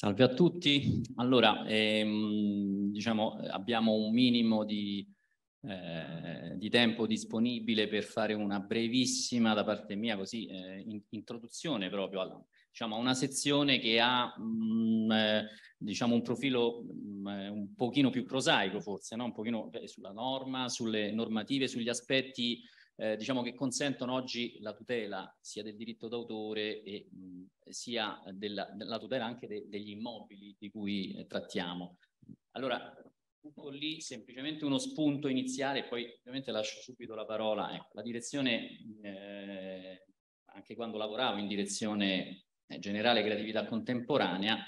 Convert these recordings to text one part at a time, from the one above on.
Salve a tutti. Allora, ehm, diciamo, abbiamo un minimo di, eh, di, tempo disponibile per fare una brevissima, da parte mia, così, eh, in, introduzione proprio alla, diciamo, a una sezione che ha mh, mm, eh, diciamo un profilo mh, mm, eh, un pochino più prosaico forse, no? un pochino eh, sulla norma, sulle normative, sugli aspetti eh, diciamo che consentono oggi la tutela sia del diritto d'autore e mh, sia della, della, tutela anche de, degli immobili di cui eh, trattiamo. Allora, tutto ecco lì semplicemente uno spunto iniziale, poi ovviamente lascio subito la parola. Ecco, la direzione, eh, anche quando lavoravo in direzione eh, generale creatività contemporanea,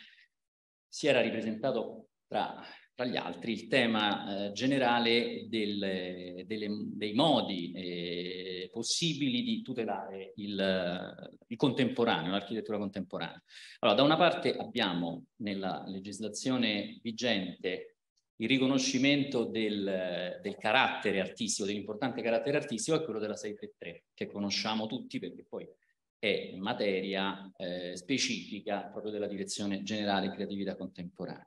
si era ripresentato tra tra gli altri il tema eh, generale del, delle, dei modi eh, possibili di tutelare il, il contemporaneo, l'architettura contemporanea. Allora, da una parte abbiamo nella legislazione vigente il riconoscimento del, del carattere artistico, dell'importante carattere artistico, è quello della 633, che conosciamo tutti perché poi è materia eh, specifica proprio della direzione generale creatività contemporanea.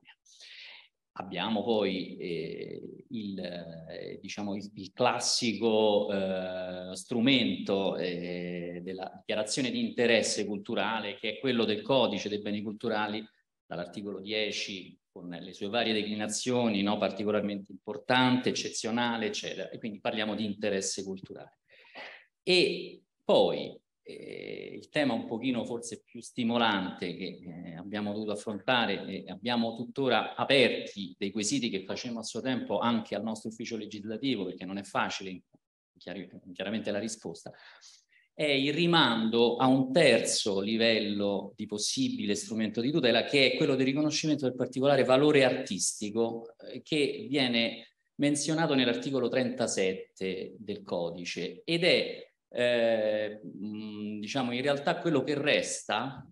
Abbiamo poi eh, il, eh, diciamo il, il classico eh, strumento eh, della dichiarazione di interesse culturale che è quello del codice dei beni culturali dall'articolo 10 con le sue varie declinazioni, no, particolarmente importante, eccezionale, eccetera. E quindi parliamo di interesse culturale. E poi eh, il tema un pochino forse più stimolante che eh, abbiamo dovuto affrontare e abbiamo tuttora aperti dei quesiti che facemmo a suo tempo anche al nostro ufficio legislativo perché non è facile chiar chiaramente la risposta è il rimando a un terzo livello di possibile strumento di tutela che è quello del riconoscimento del particolare valore artistico eh, che viene menzionato nell'articolo 37 del codice ed è eh, diciamo in realtà quello che resta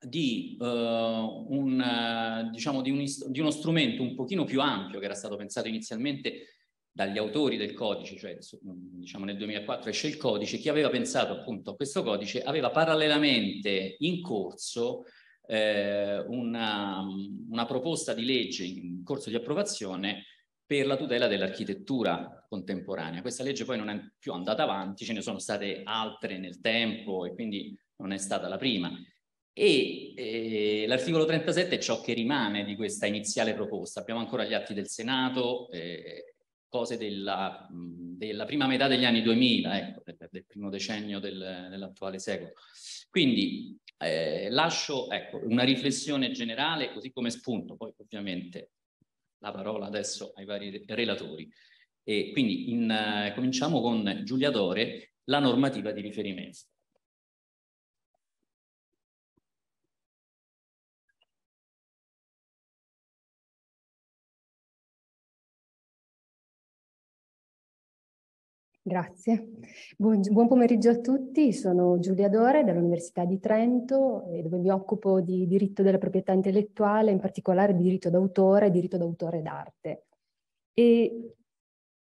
di, eh, un, eh, diciamo di, un, di uno strumento un pochino più ampio che era stato pensato inizialmente dagli autori del codice, cioè diciamo nel 2004 esce il codice, chi aveva pensato appunto a questo codice aveva parallelamente in corso eh, una, una proposta di legge in corso di approvazione per la tutela dell'architettura contemporanea. Questa legge poi non è più andata avanti, ce ne sono state altre nel tempo e quindi non è stata la prima. E eh, l'articolo 37 è ciò che rimane di questa iniziale proposta. Abbiamo ancora gli atti del Senato, eh, cose della, della, prima metà degli anni 2000, ecco, del, del primo decennio del, dell'attuale secolo. Quindi eh, lascio ecco, una riflessione generale, così come spunto, poi ovviamente la parola adesso ai vari relatori. E quindi in, uh, cominciamo con Giulia Dore, la normativa di riferimento. Grazie. Buon, buon, pomeriggio a tutti, sono Giulia Dore dall'Università di Trento eh, dove mi occupo di diritto della proprietà intellettuale, in particolare di diritto d'autore e diritto d'autore d'arte. E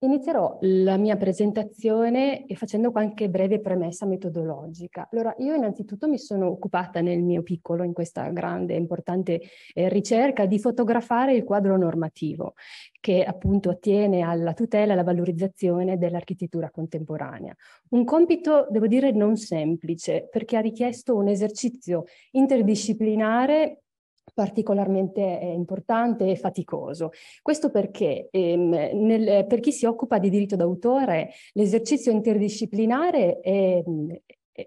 Inizierò la mia presentazione facendo qualche breve premessa metodologica. Allora, io innanzitutto mi sono occupata nel mio piccolo, in questa grande e importante eh, ricerca, di fotografare il quadro normativo che appunto attiene alla tutela e alla valorizzazione dell'architettura contemporanea. Un compito, devo dire, non semplice, perché ha richiesto un esercizio interdisciplinare particolarmente eh, importante e faticoso. Questo perché ehm, nel, per chi si occupa di diritto d'autore l'esercizio interdisciplinare è,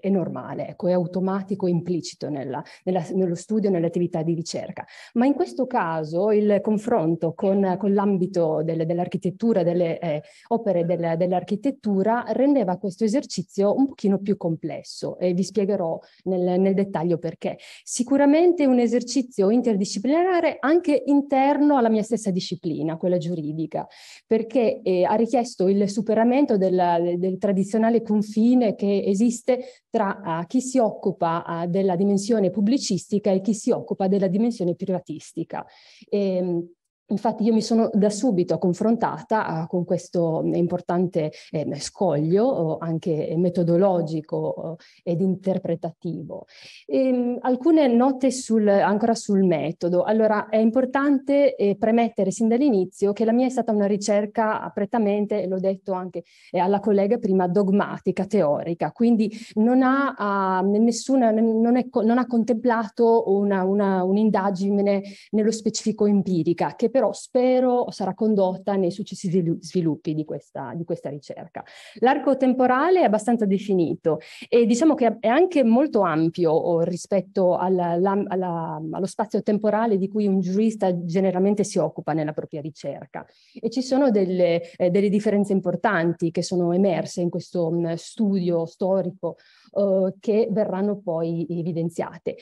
è, normale, ecco, è automatico, implicito nella, nella, nello studio, nell'attività di ricerca. Ma in questo caso il confronto con, con l'ambito del, dell'architettura, delle eh, opere del, dell'architettura, rendeva questo esercizio un pochino più complesso e vi spiegherò nel, nel dettaglio perché. Sicuramente un esercizio interdisciplinare anche interno alla mia stessa disciplina, quella giuridica, perché eh, ha richiesto il superamento del, del tradizionale confine che esiste tra uh, chi si occupa uh, della dimensione pubblicistica e chi si occupa della dimensione privatistica. E, ehm, Infatti io mi sono da subito confrontata ah, con questo importante ehm, scoglio oh, anche metodologico oh, ed interpretativo. E ehm, alcune note sul, ancora sul metodo. Allora è importante eh, premettere sin dall'inizio che la mia è stata una ricerca prettamente, l'ho detto anche eh, alla collega prima, dogmatica, teorica, quindi non ha, nessuna, non è, non ha contemplato un'indagine un nello specifico empirica che però spero sarà condotta nei successivi sviluppi di questa, di questa ricerca. L'arco temporale è abbastanza definito e diciamo che è anche molto ampio oh, rispetto alla, alla, allo spazio temporale di cui un giurista generalmente si occupa nella propria ricerca e ci sono delle, eh, delle differenze importanti che sono emerse in questo mh, mm, studio storico eh, che verranno poi evidenziate.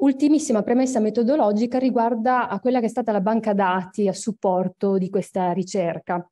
Ultimissima premessa metodologica riguarda a quella che è stata la banca dati a supporto di questa ricerca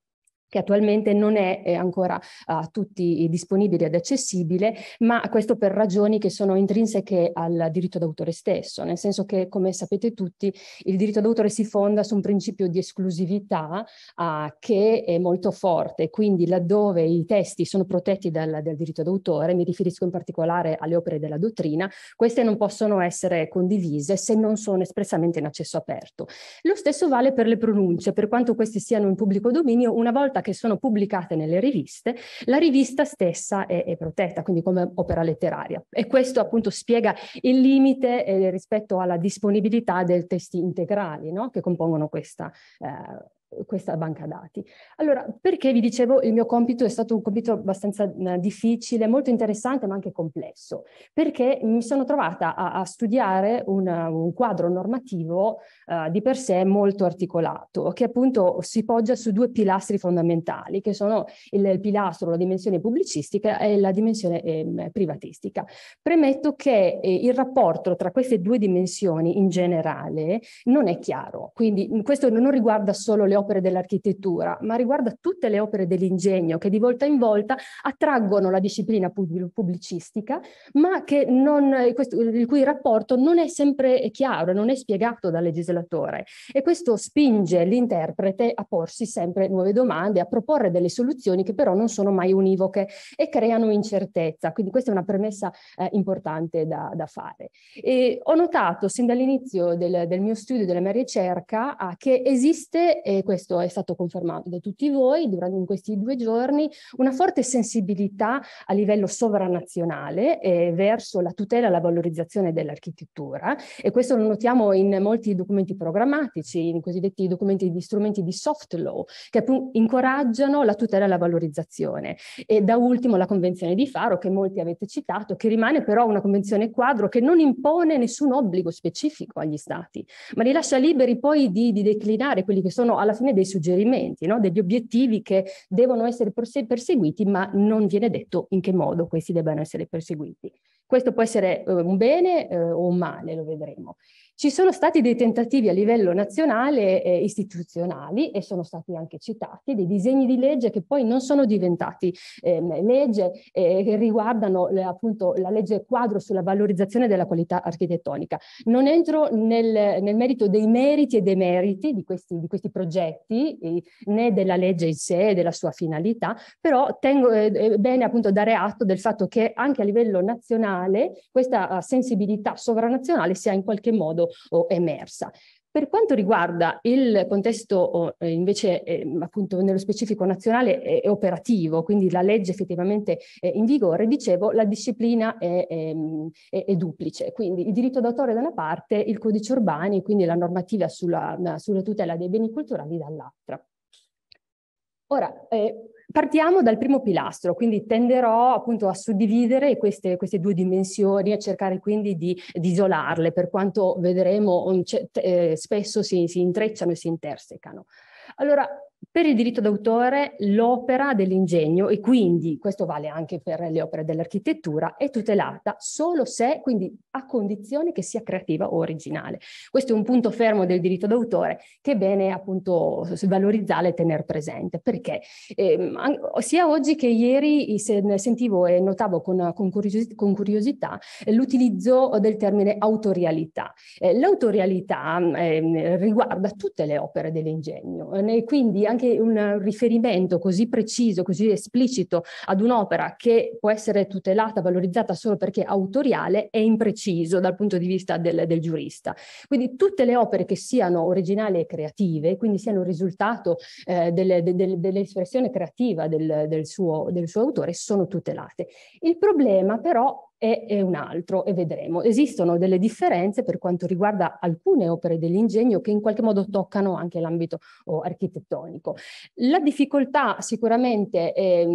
che attualmente non è eh, ancora eh, a tutti disponibile ed accessibile, ma questo per ragioni che sono intrinseche al diritto d'autore stesso, nel senso che, come sapete tutti, il diritto d'autore si fonda su un principio di esclusività uh, che è molto forte, quindi laddove i testi sono protetti dal, dal diritto d'autore, mi riferisco in particolare alle opere della dottrina, queste non possono essere condivise se non sono espressamente in accesso aperto. Lo stesso vale per le pronunce, per quanto queste siano in pubblico dominio, una volta volta che sono pubblicate nelle riviste, la rivista stessa è, è protetta, quindi come opera letteraria. E questo appunto spiega il limite eh, rispetto alla disponibilità dei testi integrali no? che compongono questa eh, questa banca dati. Allora, perché vi dicevo il mio compito è stato un compito abbastanza difficile, molto interessante ma anche complesso, perché mi sono trovata a, a studiare un, un, quadro normativo uh, di per sé molto articolato, che appunto si poggia su due pilastri fondamentali, che sono il, il pilastro, la dimensione pubblicistica e la dimensione eh, privatistica. Premetto che eh, il rapporto tra queste due dimensioni in generale non è chiaro, quindi questo non riguarda solo le le opere dell'architettura, ma riguarda tutte le opere dell'ingegno che di volta in volta attraggono la disciplina pubblicistica, ma non, questo, il cui rapporto non è sempre chiaro, non è spiegato dal legislatore. E questo spinge l'interprete a porsi sempre nuove domande, a proporre delle soluzioni che però non sono mai univoche e creano incertezza. Quindi questa è una premessa eh, importante da, da fare. E ho notato sin dall'inizio del, del, mio studio, della mia ricerca, ah, che esiste eh, questo è stato confermato da tutti voi durante questi due giorni, una forte sensibilità a livello sovranazionale eh, verso la tutela e la valorizzazione dell'architettura e questo lo notiamo in molti documenti programmatici, in cosiddetti documenti di strumenti di soft law, che incoraggiano la tutela e la valorizzazione. E da ultimo la Convenzione di Faro, che molti avete citato, che rimane però una convenzione quadro che non impone nessun obbligo specifico agli stati, ma li lascia liberi poi di, di declinare quelli che sono alla fine dei suggerimenti, no? degli obiettivi che devono essere perseguiti, ma non viene detto in che modo questi debbano essere perseguiti. Questo può essere eh, un bene eh, o un male, lo vedremo. Ci sono stati dei tentativi a livello nazionale e istituzionali e sono stati anche citati dei disegni di legge che poi non sono diventati ehm, legge eh, che riguardano eh, appunto la legge quadro sulla valorizzazione della qualità architettonica. Non entro nel, nel merito dei meriti e demeriti di questi, di questi progetti eh, né della legge in sé, e della sua finalità, però tengo eh, eh, bene appunto dare atto del fatto che anche a livello nazionale questa eh, sensibilità sovranazionale sia in qualche modo o, o emersa. Per quanto riguarda il contesto eh, invece eh, appunto nello specifico nazionale e eh, operativo, quindi la legge effettivamente in vigore, dicevo la disciplina è, ehm, è, è, duplice, quindi il diritto d'autore da una parte, il codice urbani, quindi la normativa sulla, sulla tutela dei beni culturali dall'altra. Ora, eh, Partiamo dal primo pilastro, quindi tenderò appunto a suddividere queste, queste due dimensioni e cercare quindi di, di, isolarle, per quanto vedremo eh, spesso si, si intrecciano e si intersecano. Allora, per il diritto d'autore l'opera dell'ingegno, e quindi questo vale anche per le opere dell'architettura, è tutelata solo se, quindi a condizione che sia creativa o originale. Questo è un punto fermo del diritto d'autore che è bene appunto valorizzare e tenere presente, perché eh, sia oggi che ieri sentivo e notavo con, con, curiosi con curiosità eh, l'utilizzo del termine autorialità. Eh, l'autorialità eh, riguarda tutte le opere dell'ingegno, eh, quindi anche un riferimento così preciso, così esplicito ad un'opera che può essere tutelata, valorizzata solo perché autoriale, è impreciso dal punto di vista del, del giurista. Quindi tutte le opere che siano originali e creative, quindi siano il risultato eh, delle, de, de, dell'espressione creativa del, del, suo, del suo autore, sono tutelate. Il problema però e, e un altro e vedremo. Esistono delle differenze per quanto riguarda alcune opere dell'ingegno che in qualche modo toccano anche l'ambito architettonico. La difficoltà sicuramente eh,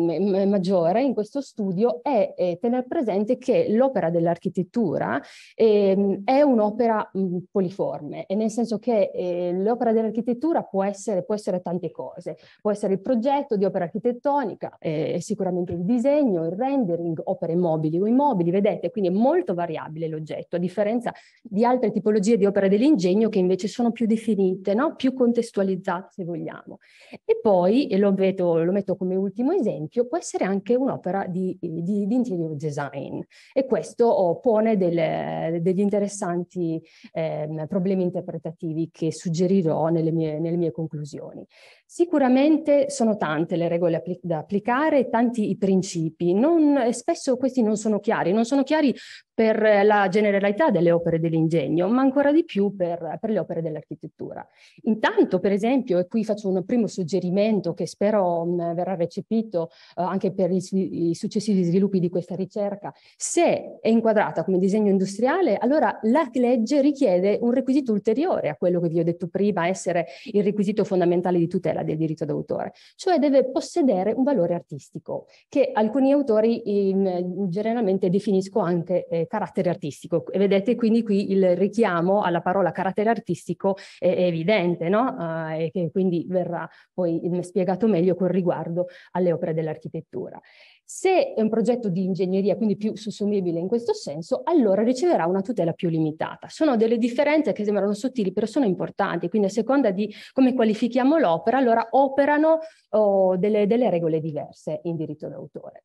maggiore in questo studio è eh, tenere presente che l'opera dell'architettura eh, è un'opera mhmm, poliforme, nel senso che eh, l'opera dell'architettura può essere, può essere tante cose, può essere il progetto di opera architettonica, eh, sicuramente il disegno, il rendering, opere mobili o immobili, vedete, quindi è molto variabile l'oggetto, a differenza di altre tipologie di opere dell'ingegno che invece sono più definite, no? più contestualizzate se vogliamo. E poi, e lo, vedo, lo metto come ultimo esempio, può essere anche un'opera di, di, di, interior design e questo oh, pone delle, degli interessanti eh, problemi interpretativi che suggerirò nelle mie, nelle mie conclusioni. Sicuramente sono tante le regole da applicare, tanti i principi non, e spesso questi non sono chiari, non sono chiari per la generalità delle opere dell'ingegno, ma ancora di più per, per le opere dell'architettura. Intanto, per esempio, e qui faccio un primo suggerimento che spero mh, mm, verrà recepito uh, anche per i, i, successivi sviluppi di questa ricerca, se è inquadrata come disegno industriale, allora la legge richiede un requisito ulteriore a quello che vi ho detto prima, essere il requisito fondamentale di tutela del diritto d'autore, cioè deve possedere un valore artistico, che alcuni autori in, generalmente definisco anche eh, carattere artistico. E vedete quindi qui il richiamo alla parola carattere artistico è, è evidente, no? Uh, e che quindi verrà poi spiegato meglio con riguardo alle opere dell'architettura. Se è un progetto di ingegneria, quindi più sossumibile in questo senso, allora riceverà una tutela più limitata. Sono delle differenze che sembrano sottili, però sono importanti, quindi a seconda di come qualifichiamo l'opera, allora operano oh, delle, delle regole diverse in diritto d'autore.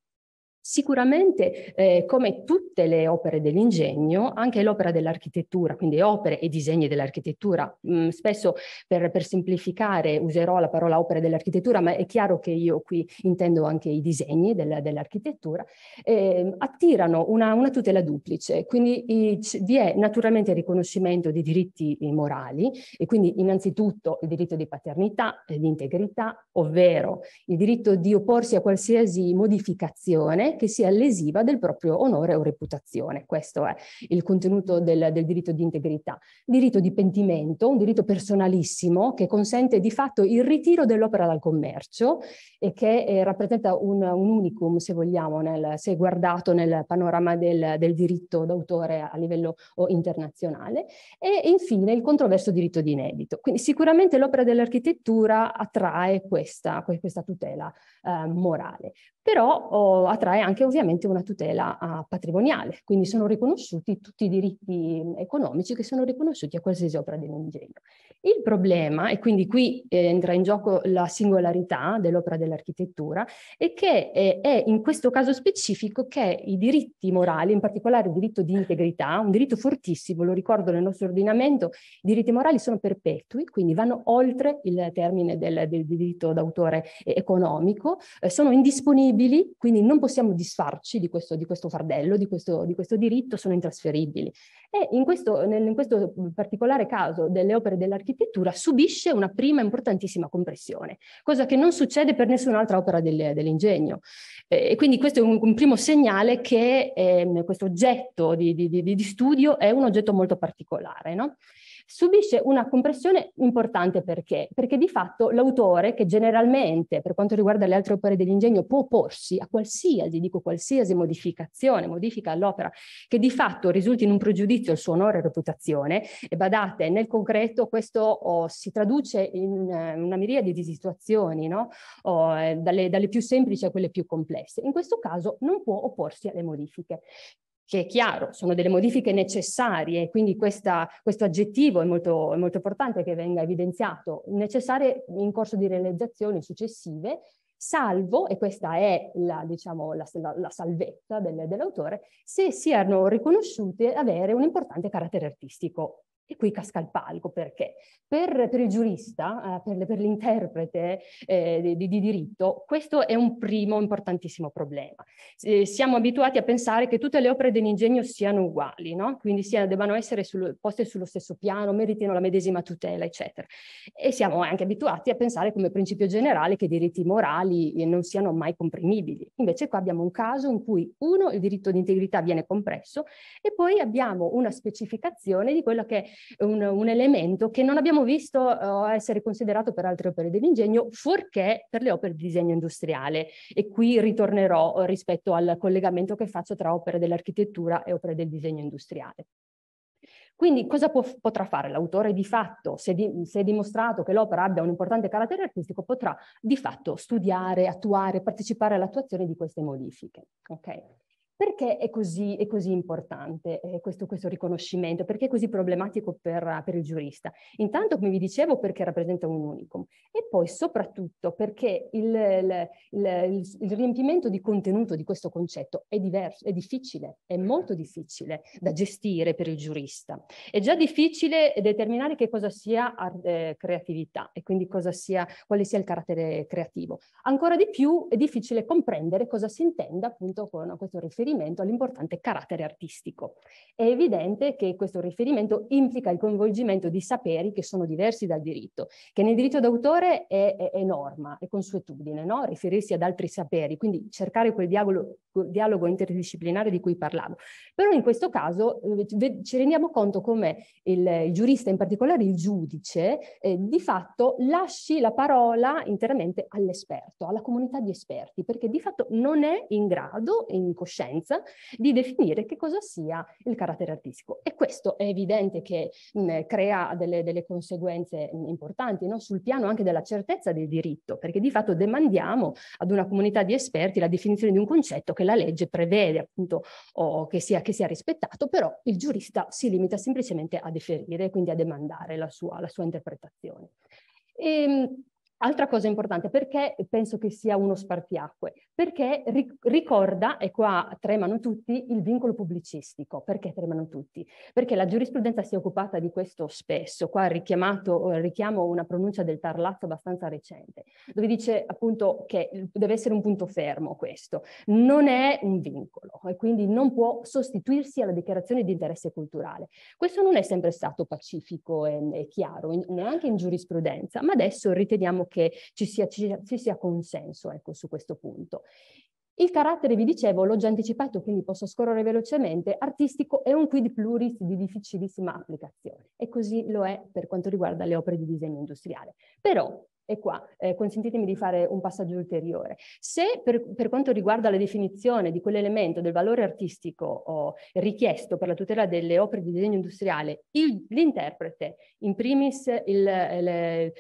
Sicuramente, eh, come tutte le opere dell'ingegno, anche l'opera dell'architettura, quindi opere e disegni dell'architettura, mm, spesso per, per, semplificare userò la parola opera dell'architettura, ma è chiaro che io qui intendo anche i disegni del, dell'architettura, eh, attirano una, una, tutela duplice, quindi i, vi è naturalmente il riconoscimento di diritti morali e quindi innanzitutto il diritto di paternità, e di integrità, ovvero il diritto di opporsi a qualsiasi modificazione che sia lesiva del proprio onore o reputazione. Questo è il contenuto del, del diritto di integrità. Diritto di pentimento, un diritto personalissimo che consente di fatto il ritiro dell'opera dal commercio e che eh, rappresenta un, un, unicum, se vogliamo, nel, se guardato nel panorama del, del diritto d'autore a livello internazionale. E infine il controverso diritto di inedito. Quindi sicuramente l'opera dell'architettura attrae questa, questa tutela eh, morale però oh, attrae anche ovviamente una tutela ah, patrimoniale, quindi sono riconosciuti tutti i diritti mm, economici che sono riconosciuti a qualsiasi opera dell'ingegno. Il problema, e quindi qui eh, entra in gioco la singolarità dell'opera dell'architettura, è che eh, è in questo caso specifico che i diritti morali, in particolare il diritto di integrità, un diritto fortissimo, lo ricordo nel nostro ordinamento, i diritti morali sono perpetui, quindi vanno oltre il termine del, del diritto d'autore eh, economico, eh, sono indisponibili intrasferibili, quindi non possiamo disfarci di questo, di questo fardello, di questo, di questo, diritto, sono intrasferibili. E in questo, nel, in questo particolare caso delle opere dell'architettura subisce una prima importantissima compressione, cosa che non succede per nessun'altra opera del, dell'ingegno. E quindi questo è un, un primo segnale che ehm, questo oggetto di, di, di, studio è un oggetto molto particolare. No? subisce una compressione importante perché? Perché di fatto l'autore, che generalmente per quanto riguarda le altre opere dell'ingegno può opporsi a qualsiasi, dico qualsiasi modificazione, modifica all'opera, che di fatto risulti in un pregiudizio al suo onore e reputazione, e badate, nel concreto questo oh, si traduce in eh, una miriade di situazioni, no? oh, eh, dalle, dalle più semplici a quelle più complesse. In questo caso non può opporsi alle modifiche che è chiaro, sono delle modifiche necessarie, quindi questa, questo aggettivo è molto, è molto importante che venga evidenziato, necessarie in corso di realizzazioni successive, salvo, e questa è la, diciamo, la, la salvezza del, dell'autore, se siano riconosciute avere un importante carattere artistico. E qui casca il palco perché? Per, per il giurista, eh, per, per l'interprete eh, di, di, diritto, questo è un primo importantissimo problema. Eh, siamo abituati a pensare che tutte le opere dell'ingegno siano uguali, no? quindi siano, debbano essere sul, poste sullo stesso piano, meritino la medesima tutela, eccetera. E siamo anche abituati a pensare come principio generale che i diritti morali eh, non siano mai comprimibili. Invece qua abbiamo un caso in cui, uno, il diritto di integrità viene compresso e poi abbiamo una specificazione di quello che è un, un elemento che non abbiamo visto uh, essere considerato per altre opere dell'ingegno, fuorché per le opere di disegno industriale. E qui ritornerò eh, rispetto al collegamento che faccio tra opere dell'architettura e opere del disegno industriale. Quindi cosa può, potrà fare l'autore di fatto? Se, di, se, è dimostrato che l'opera abbia un importante carattere artistico, potrà di fatto studiare, attuare, partecipare all'attuazione di queste modifiche. Okay? Perché è così, è così importante eh, questo, questo, riconoscimento? Perché è così problematico per, per, il giurista? Intanto, come vi dicevo, perché rappresenta un unicum e poi soprattutto perché il, il, il, il riempimento di contenuto di questo concetto è diverso, è difficile, è mm-hmm. molto difficile da gestire per il giurista. È già difficile determinare che cosa sia eh, creatività e quindi sia, quale sia il carattere creativo. Ancora di più è difficile comprendere cosa si intenda appunto con questo riferimento riferimento all'importante carattere artistico. È evidente che questo riferimento implica il coinvolgimento di saperi che sono diversi dal diritto, che nel diritto d'autore è, è, è norma, è consuetudine, no? riferirsi ad altri saperi, quindi cercare quel dialogo, dialogo interdisciplinare di cui parlavo. Però in questo caso eh, ci rendiamo conto come il, il, giurista, in particolare il giudice, eh, di fatto lasci la parola interamente all'esperto, alla comunità di esperti, perché di fatto non è in grado, in coscienza, scienza di definire che cosa sia il carattere artistico. E questo è evidente che mh, crea delle, delle conseguenze mh, importanti no? sul piano anche della certezza del diritto, perché di fatto demandiamo ad una comunità di esperti la definizione di un concetto che la legge prevede appunto oh, che, sia, che, sia, rispettato, però il giurista si limita semplicemente a deferire, quindi a demandare la sua, la sua interpretazione. Ehm, Altra cosa importante, perché penso che sia uno spartiacque? Perché ricorda, e qua tremano tutti, il vincolo pubblicistico. Perché tremano tutti? Perché la giurisprudenza si è occupata di questo spesso. Qua richiamo una pronuncia del Tarlazzo abbastanza recente, dove dice appunto che deve essere un punto fermo questo. Non è un vincolo e quindi non può sostituirsi alla dichiarazione di interesse culturale. Questo non è sempre stato pacifico e, e chiaro, in, neanche in giurisprudenza, ma adesso riteniamo che ci sia, ci, ci sia consenso ecco, su questo punto. Il carattere, vi dicevo, l'ho già anticipato, quindi posso scorrere velocemente, artistico è un quid pluris di difficilissima applicazione e così lo è per quanto riguarda le opere di disegno industriale. Però, e qua, eh, consentitemi di fare un passaggio ulteriore. Se per, per quanto riguarda la definizione di quell'elemento del valore artistico oh, richiesto per la tutela delle opere di disegno industriale, l'interprete, in primis il, le,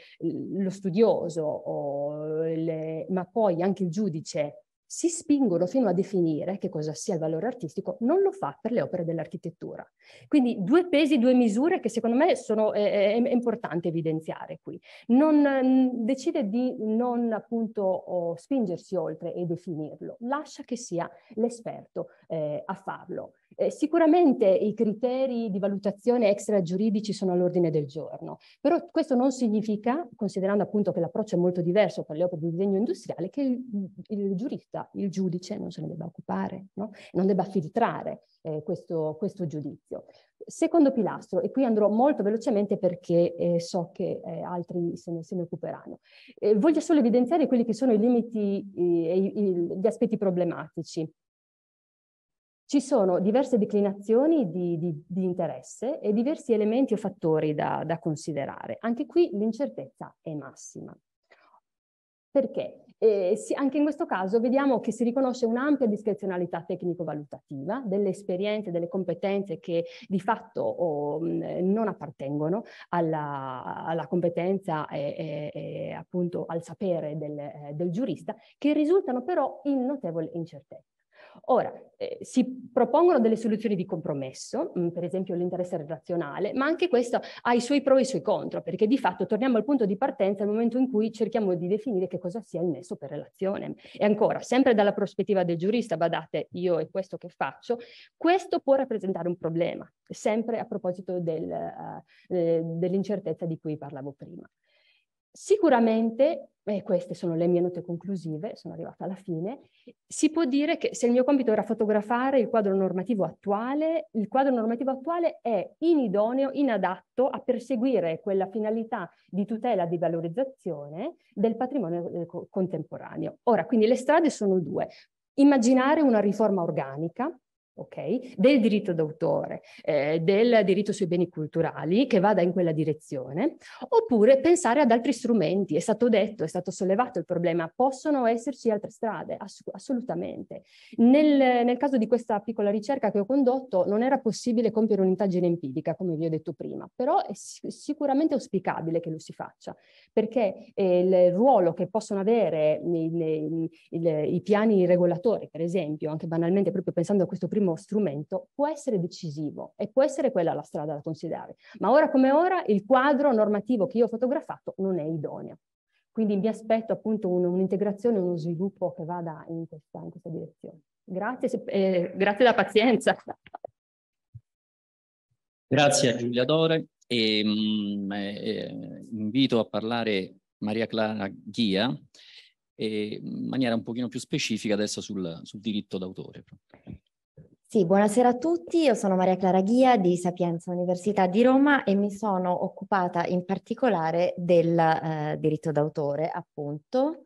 lo studioso, oh, le, ma poi anche il giudice si spingono fino a definire che cosa sia il valore artistico, non lo fa per le opere dell'architettura. Quindi due pesi, due misure che secondo me sono, è, è importante evidenziare qui. Non, mm, decide di non appunto spingersi oltre e definirlo, lascia che sia l'esperto eh, a farlo. Eh, sicuramente i criteri di valutazione extragiuridici sono all'ordine del giorno, però questo non significa, considerando appunto che l'approccio è molto diverso per le opere di disegno industriale, che il, il giurista, il giudice non se ne debba occupare, no? non debba filtrare eh, questo, questo giudizio. Secondo pilastro, e qui andrò molto velocemente perché eh, so che eh, altri se ne, se ne occuperanno, eh, voglio solo evidenziare quelli che sono i limiti eh, e gli aspetti problematici ci sono diverse declinazioni di, di, di interesse e diversi elementi o fattori da, da considerare. Anche qui l'incertezza è massima. Perché? Eh, sì, anche in questo caso vediamo che si riconosce un'ampia discrezionalità tecnico-valutativa delle esperienze, delle competenze che di fatto oh, non appartengono alla, alla competenza e, e, e, appunto al sapere del, eh, del giurista, che risultano però in notevole incertezza. Ora, eh, si propongono delle soluzioni di compromesso, mh, mm, per esempio l'interesse relazionale, ma anche questo ha i suoi pro e i suoi contro, perché di fatto torniamo al punto di partenza al momento in cui cerchiamo di definire che cosa sia il nesso per relazione. E ancora, sempre dalla prospettiva del giurista, badate, io è questo che faccio, questo può rappresentare un problema, sempre a proposito del, uh, eh, dell'incertezza di cui parlavo prima. Sicuramente, e queste sono le mie note conclusive, sono arrivata alla fine, si può dire che se il mio compito era fotografare il quadro normativo attuale, il quadro normativo attuale è inidoneo, inadatto a perseguire quella finalità di tutela, di valorizzazione del patrimonio eh, contemporaneo. Ora, quindi le strade sono due. Immaginare una riforma organica Okay? del diritto d'autore, eh, del diritto sui beni culturali che vada in quella direzione, oppure pensare ad altri strumenti. È stato detto, è stato sollevato il problema, possono esserci altre strade, ass assolutamente. Nel, nel, caso di questa piccola ricerca che ho condotto non era possibile compiere un'indagine empirica, come vi ho detto prima, però è sic sicuramente auspicabile che lo si faccia, perché eh, il ruolo che possono avere nei, eh, nei, nei, i piani regolatori, per esempio, anche banalmente proprio pensando a questo primo primo strumento può essere decisivo e può essere quella la strada da considerare. Ma ora come ora il quadro normativo che io ho fotografato non è idoneo. Quindi mi aspetto appunto un'integrazione, uno sviluppo che vada in questa, in questa direzione. Grazie, eh, grazie della pazienza. Grazie a Giulia Dore e, mh, mm, eh, eh, invito a parlare Maria Clara Ghia eh, in maniera un pochino più specifica adesso sul, sul diritto d'autore. Sì, buonasera a tutti, io sono Maria Clara Ghia di Sapienza Università di Roma e mi sono occupata in particolare del eh, diritto d'autore, appunto,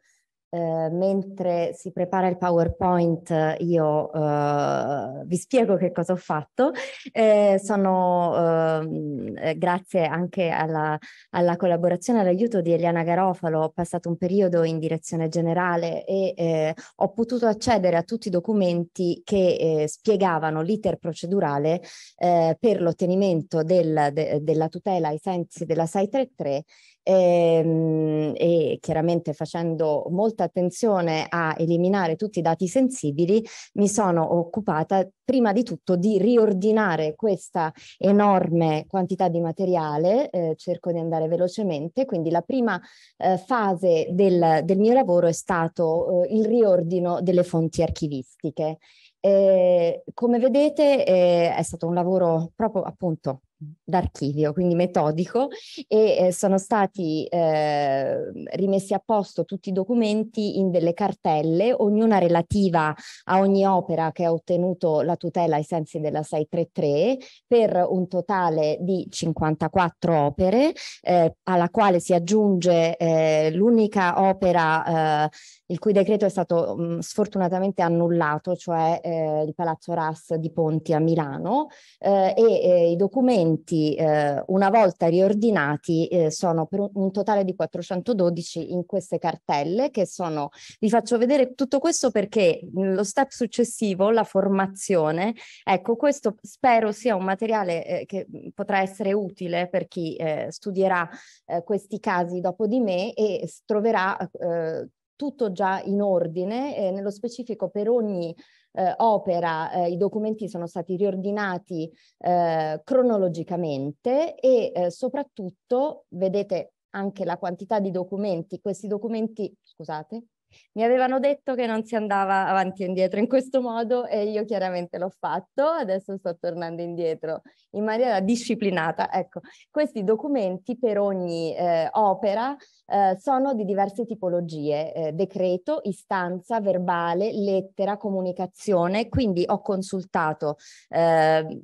eh, mentre si prepara il PowerPoint io eh, vi spiego che cosa ho fatto. Eh, sono, eh, eh, grazie anche alla, alla collaborazione e all'aiuto di Eliana Garofalo, ho passato un periodo in direzione generale e ho potuto accedere a tutti i documenti che spiegavano l'iter procedurale per l'ottenimento del, de, della tutela ai sensi della 633 ehm, e chiaramente facendo molta attenzione a eliminare tutti i dati sensibili, mi sono occupata prima di tutto di riordinare questa enorme quantità di materiale, eh, cerco di andare velocemente, quindi la prima eh, fase del, del, mio lavoro è stato eh, il riordino delle fonti archivistiche. Eh, come vedete eh, è stato un lavoro proprio appunto d'archivio, quindi metodico, e eh, sono stati eh, rimessi a posto tutti i documenti in delle cartelle, ognuna relativa a ogni opera che ha ottenuto la tutela ai sensi della 633, per un totale di 54 opere, eh, alla quale si aggiunge eh, l'unica opera eh, il cui decreto è stato mh, mm, sfortunatamente annullato, cioè eh, il Palazzo Ras di Ponti a Milano, e i documenti strumenti eh, una volta riordinati eh, sono per un totale di 412 in queste cartelle che sono, vi faccio vedere tutto questo perché mm, lo step successivo, la formazione, ecco questo spero sia un materiale eh, che mm, potrà essere utile per chi eh, studierà eh, questi casi dopo di me e troverà eh, tutto già in ordine, eh, nello specifico per ogni eh, opera eh, i documenti sono stati riordinati eh, cronologicamente e eh, soprattutto vedete anche la quantità di documenti, questi documenti, scusate, mi avevano detto che non si andava avanti e indietro in questo modo e io chiaramente l'ho fatto, adesso sto tornando indietro in maniera disciplinata. Ecco, questi documenti per ogni eh, opera eh, sono di diverse tipologie, eh, decreto, istanza, verbale, lettera, comunicazione, quindi ho consultato eh,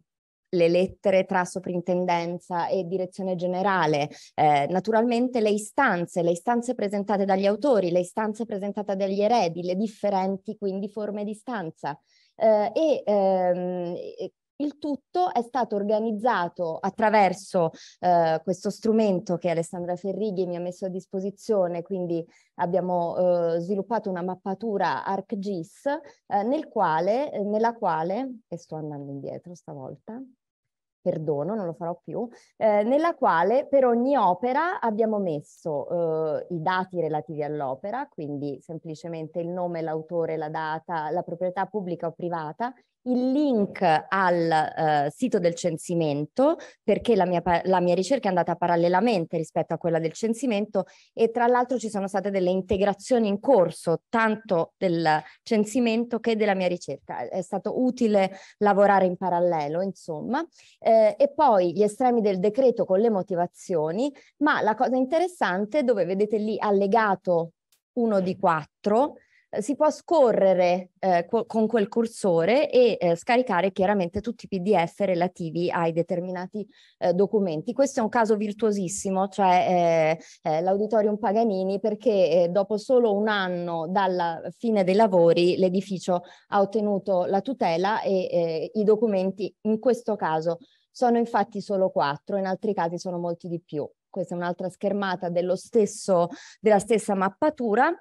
le lettere tra soprintendenza e direzione generale, eh, naturalmente le istanze, le istanze presentate dagli autori, le istanze presentate dagli eredi, le differenti quindi forme di stanza. Eh, e ehm, il tutto è stato organizzato attraverso eh, questo strumento che Alessandra Ferrighi mi ha messo a disposizione, quindi abbiamo eh, sviluppato una mappatura ArcGIS eh, nel quale, nella quale, e sto andando indietro stavolta, perdono, non lo farò più, eh, nella quale per ogni opera abbiamo messo eh, i dati relativi all'opera, quindi semplicemente il nome, l'autore, la data, la proprietà pubblica o privata il link al uh, sito del censimento perché la mia, la mia, ricerca è andata parallelamente rispetto a quella del censimento e tra l'altro ci sono state delle integrazioni in corso tanto del censimento che della mia ricerca. È stato utile lavorare in parallelo insomma eh, e poi gli estremi del decreto con le motivazioni ma la cosa interessante dove vedete lì allegato uno di quattro si può scorrere eh, co- con quel cursore e eh, scaricare chiaramente tutti i PDF relativi ai determinati eh, documenti. Questo è un caso virtuosissimo, cioè eh, eh, l'Auditorium Paganini, perché eh, dopo solo un anno dalla fine dei lavori l'edificio ha ottenuto la tutela e i documenti in questo caso sono infatti solo quattro, in altri casi sono molti di più. Questa è un'altra schermata stesso, della stessa mappatura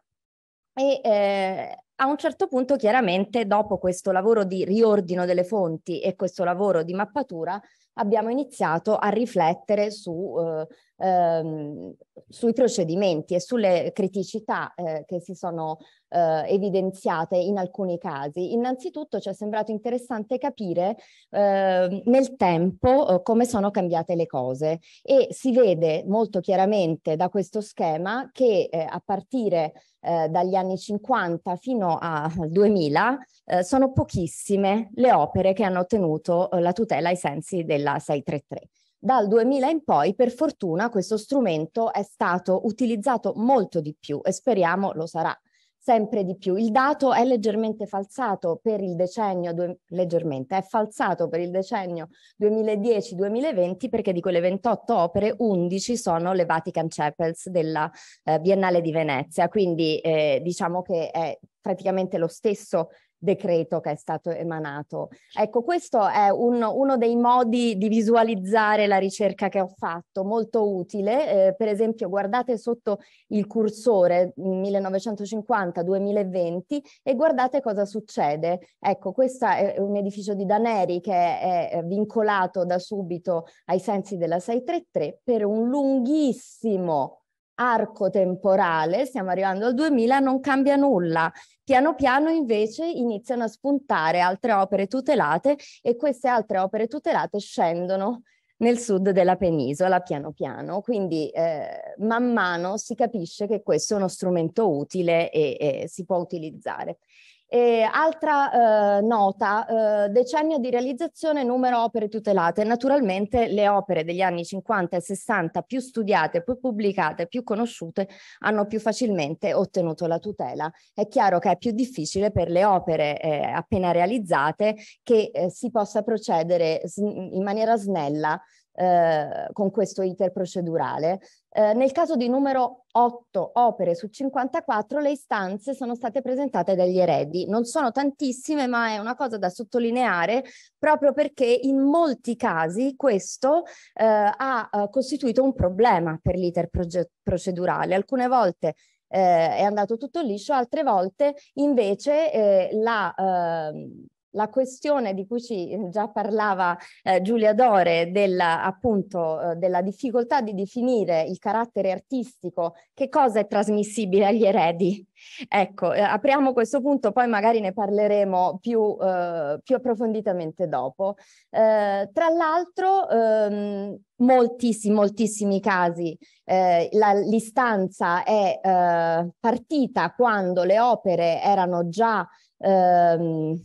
e eh, a un certo punto, chiaramente, dopo questo lavoro di riordino delle fonti e questo lavoro di mappatura, abbiamo iniziato a riflettere su eh, ehm, sui procedimenti e sulle criticità eh, che si sono eh, evidenziate in alcuni casi. Innanzitutto ci è sembrato interessante capire eh, nel tempo eh, come sono cambiate le cose e si vede molto chiaramente da questo schema che eh, a partire eh, dagli anni 50 fino al 2000 eh, sono pochissime le opere che hanno ottenuto eh, la tutela ai sensi della 633. Dal 2000 in poi, per fortuna, questo strumento è stato utilizzato molto di più e speriamo lo sarà sempre di più. Il dato è leggermente falsato per il decennio, due, leggermente, è falsato per il decennio 2010-2020 perché di quelle 28 opere 11 sono le Vatican Chapels della eh, Biennale di Venezia, quindi eh, diciamo che è praticamente lo stesso decreto che è stato emanato. Ecco, questo è un, uno dei modi di visualizzare la ricerca che ho fatto, molto utile. Eh, per esempio, guardate sotto il cursore 1950-2020 mm, e guardate cosa succede. Ecco, questo è un edificio di Daneri che è vincolato da subito ai sensi della 633 per un lunghissimo arco temporale, stiamo arrivando al 2000, non cambia nulla. Piano piano invece iniziano a spuntare altre opere tutelate e queste altre opere tutelate scendono nel sud della penisola piano piano, quindi eh, man mano si capisce che questo è uno strumento utile e, e si può utilizzare. E altra eh, nota, eh, decennio di realizzazione, numero opere tutelate. Naturalmente le opere degli anni 50 e 60 più studiate, più pubblicate, più conosciute hanno più facilmente ottenuto la tutela. È chiaro che è più difficile per le opere eh, appena realizzate che eh, si possa procedere in maniera snella eh, con questo iter procedurale. Eh, nel caso di numero 8 opere su 54, le istanze sono state presentate dagli eredi. Non sono tantissime, ma è una cosa da sottolineare proprio perché in molti casi questo eh, ha eh, costituito un problema per l'iter procedurale. Alcune volte eh, è andato tutto liscio, altre volte invece eh, la, eh, la questione di cui ci eh, già parlava eh, Giulia Dore, della, appunto, eh, della difficoltà di definire il carattere artistico, che cosa è trasmissibile agli eredi. Ecco, eh, apriamo questo punto, poi magari ne parleremo più, eh, più approfonditamente dopo. Eh, tra l'altro, ehm, moltissimi, moltissimi casi eh, la, l'istanza è eh, partita quando le opere erano già ehm,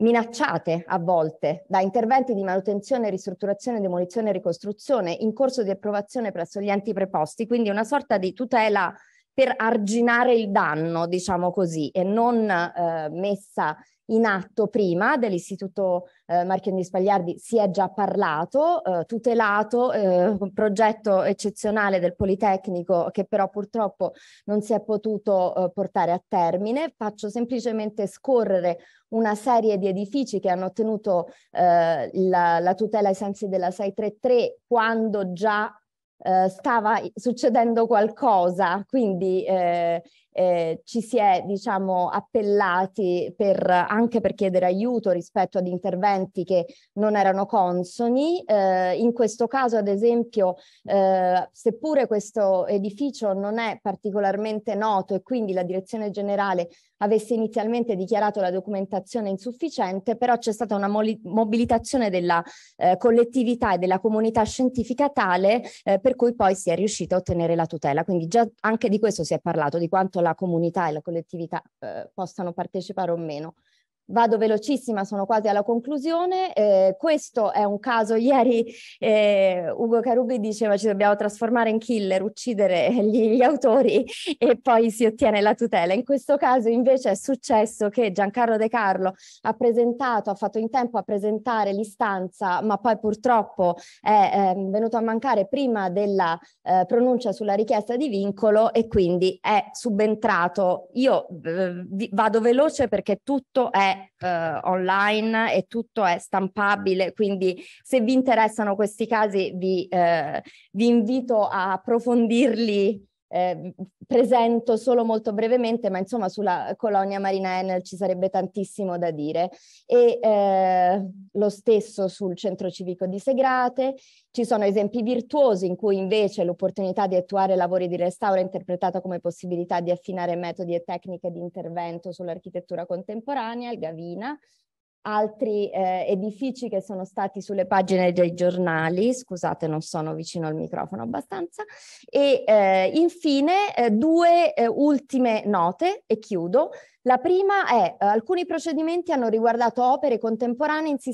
minacciate a volte da interventi di manutenzione, ristrutturazione, demolizione e ricostruzione in corso di approvazione presso gli enti preposti, quindi una sorta di tutela per arginare il danno, diciamo così, e non eh, messa in atto prima dell'Istituto eh, Marchionne Spagliardi si è già parlato, eh, tutelato, eh, un progetto eccezionale del Politecnico che però purtroppo non si è potuto eh, portare a termine. Faccio semplicemente scorrere una serie di edifici che hanno ottenuto eh, la, la tutela ai sensi della 633 quando già eh, stava succedendo qualcosa, quindi eh, eh, ci si è diciamo, appellati per, anche per chiedere aiuto rispetto ad interventi che non erano consoni. Eh, in questo caso, ad esempio, eh, seppure questo edificio non è particolarmente noto e quindi la direzione generale avesse inizialmente dichiarato la documentazione insufficiente, però c'è stata una mobilitazione della eh, collettività e della comunità scientifica tale eh, per cui poi si è riuscito a ottenere la tutela. Quindi già anche di questo si è parlato, di quanto la comunità e la collettività eh, possano partecipare o meno. Vado velocissima, sono quasi alla conclusione. Eh, questo è un caso, ieri eh, Ugo Carubi diceva ci dobbiamo trasformare in killer, uccidere gli, gli, autori e poi si ottiene la tutela. In questo caso invece è successo che Giancarlo De Carlo ha presentato, ha fatto in tempo a presentare l'istanza, ma poi purtroppo è eh, venuto a mancare prima della eh, pronuncia sulla richiesta di vincolo e quindi è subentrato. Io eh, vado veloce perché tutto è app eh, online e tutto è stampabile, quindi se vi interessano questi casi vi, eh, vi invito a approfondirli eh, presento solo molto brevemente, ma insomma sulla colonia Marina Enel ci sarebbe tantissimo da dire. E eh, lo stesso sul centro civico di Segrate, ci sono esempi virtuosi in cui invece l'opportunità di attuare lavori di restauro è interpretata come possibilità di affinare metodi e tecniche di intervento sull'architettura contemporanea, il Gavina, altri eh, edifici che sono stati sulle pagine dei giornali, scusate non sono vicino al microfono abbastanza, e eh, infine eh, due eh, ultime note e chiudo la prima è eh, alcuni procedimenti hanno riguardato opere contemporanee su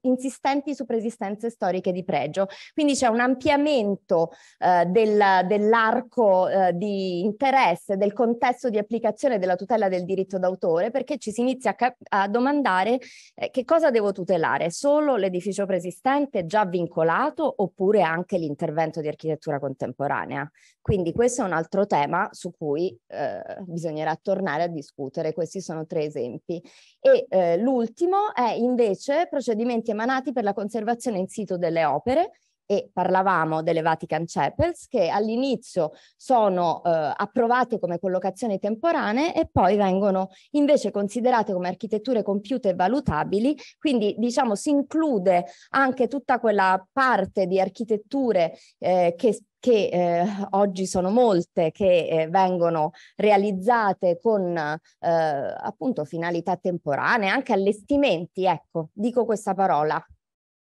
insistenti su presistenze storiche di pregio, quindi c'è un ampliamento eh, del, dell'arco eh, di interesse, del contesto di applicazione della tutela del diritto d'autore, perché ci si inizia a, a domandare eh, che cosa devo tutelare, solo l'edificio preesistente già vincolato oppure anche l'intervento di architettura contemporanea. Quindi questo è un altro tema su cui eh, bisognerà tornare a discutere discutere. Questi sono tre esempi. E eh, l'ultimo è invece procedimenti emanati per la conservazione in sito delle opere e parlavamo delle Vatican Chapels che all'inizio sono eh, approvate come collocazioni temporanee e poi vengono invece considerate come architetture compiute e valutabili, quindi diciamo si include anche tutta quella parte di architetture eh, che che eh, oggi sono molte, che eh, vengono realizzate con eh, appunto finalità temporanee, anche allestimenti, ecco, dico questa parola,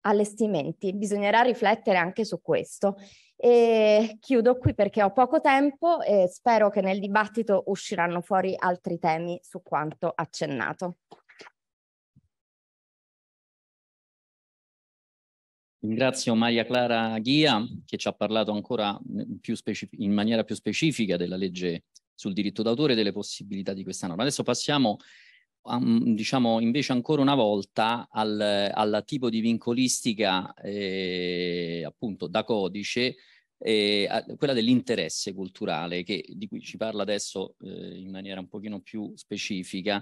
allestimenti, bisognerà riflettere anche su questo. E chiudo qui perché ho poco tempo e spero che nel dibattito usciranno fuori altri temi su quanto accennato. Ringrazio Maria Clara Ghia che ci ha parlato ancora in maniera più specifica della legge sul diritto d'autore e delle possibilità di questa norma. Adesso passiamo um, diciamo invece ancora una volta al, alla tipo di vincolistica eh, appunto da codice eh, quella dell'interesse culturale che, di cui ci parla adesso eh, in maniera un pochino più specifica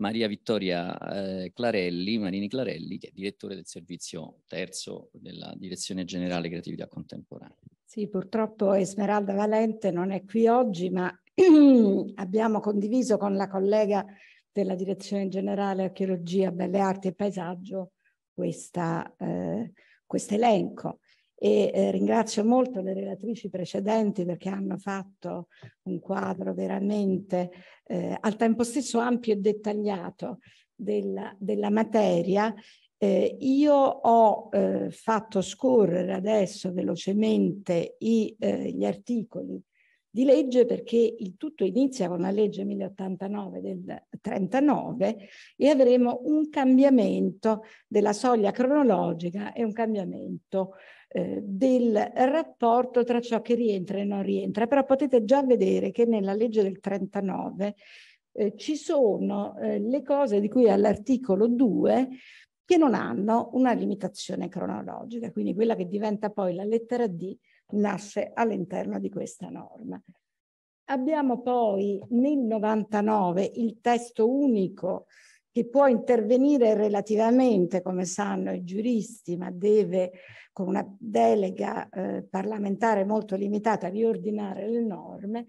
Maria Vittoria eh, Clarelli, Marini Clarelli, che è direttore del servizio terzo della Direzione Generale Creatività Contemporanea. Sì, purtroppo Esmeralda Valente non è qui oggi, ma abbiamo condiviso con la collega della Direzione Generale Archeologia, Belle Arti e Paesaggio questa, eh, questo elenco e eh, ringrazio molto le relatrici precedenti perché hanno fatto un quadro veramente eh, al tempo stesso ampio e dettagliato della, della materia. Eh, io ho eh, fatto scorrere adesso velocemente i, eh, gli articoli di legge perché il tutto inizia con la legge 1089 del 39 e avremo un cambiamento della soglia cronologica e un cambiamento eh, del rapporto tra ciò che rientra e non rientra, però potete già vedere che nella legge del 39 eh, ci sono eh, le cose di cui all'articolo 2 che non hanno una limitazione cronologica, quindi quella che diventa poi la lettera D nasce all'interno di questa norma. Abbiamo poi nel 99 il testo unico che può intervenire relativamente, come sanno i giuristi, ma deve con una delega eh, parlamentare molto limitata riordinare le norme,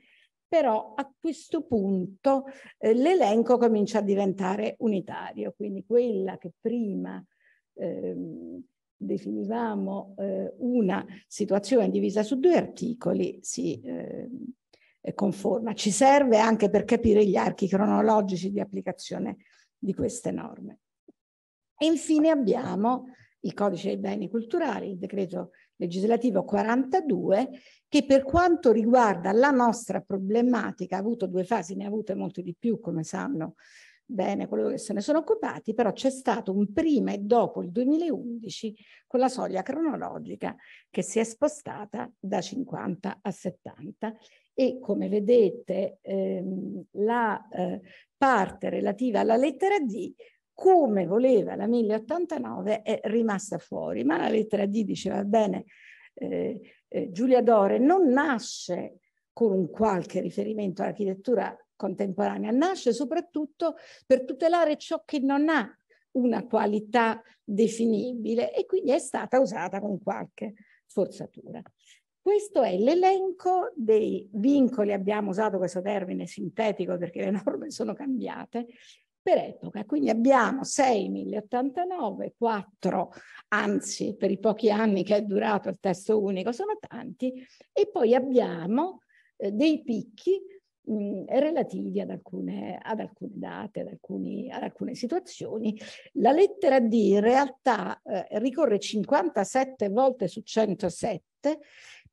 però a questo punto eh, l'elenco comincia a diventare unitario, quindi quella che prima ehm, definivamo eh, una situazione divisa su due articoli si eh, conforma. Ci serve anche per capire gli archi cronologici di applicazione di queste norme. E infine abbiamo il codice dei beni culturali, il decreto legislativo 42, che per quanto riguarda la nostra problematica ha avuto due fasi, ne ha avute molte di più, come sanno bene coloro che se ne sono occupati, però c'è stato un prima e dopo il 2011 con la soglia cronologica che si è spostata da 50 a 70 e come vedete ehm, la eh, parte relativa alla lettera D come voleva la 1089 è rimasta fuori, ma la lettera D diceva bene eh, eh, Giulia Dore non nasce con un qualche riferimento all'architettura contemporanea, nasce soprattutto per tutelare ciò che non ha una qualità definibile e quindi è stata usata con qualche forzatura. Questo è l'elenco dei vincoli, abbiamo usato questo termine sintetico perché le norme sono cambiate, per epoca. Quindi abbiamo 6.089, 4, anzi per i pochi anni che è durato il testo unico sono tanti, e poi abbiamo eh, dei picchi relativi ad alcune, ad alcune date, ad, alcuni, ad, alcune situazioni. La lettera D in realtà eh, ricorre 57 volte su 107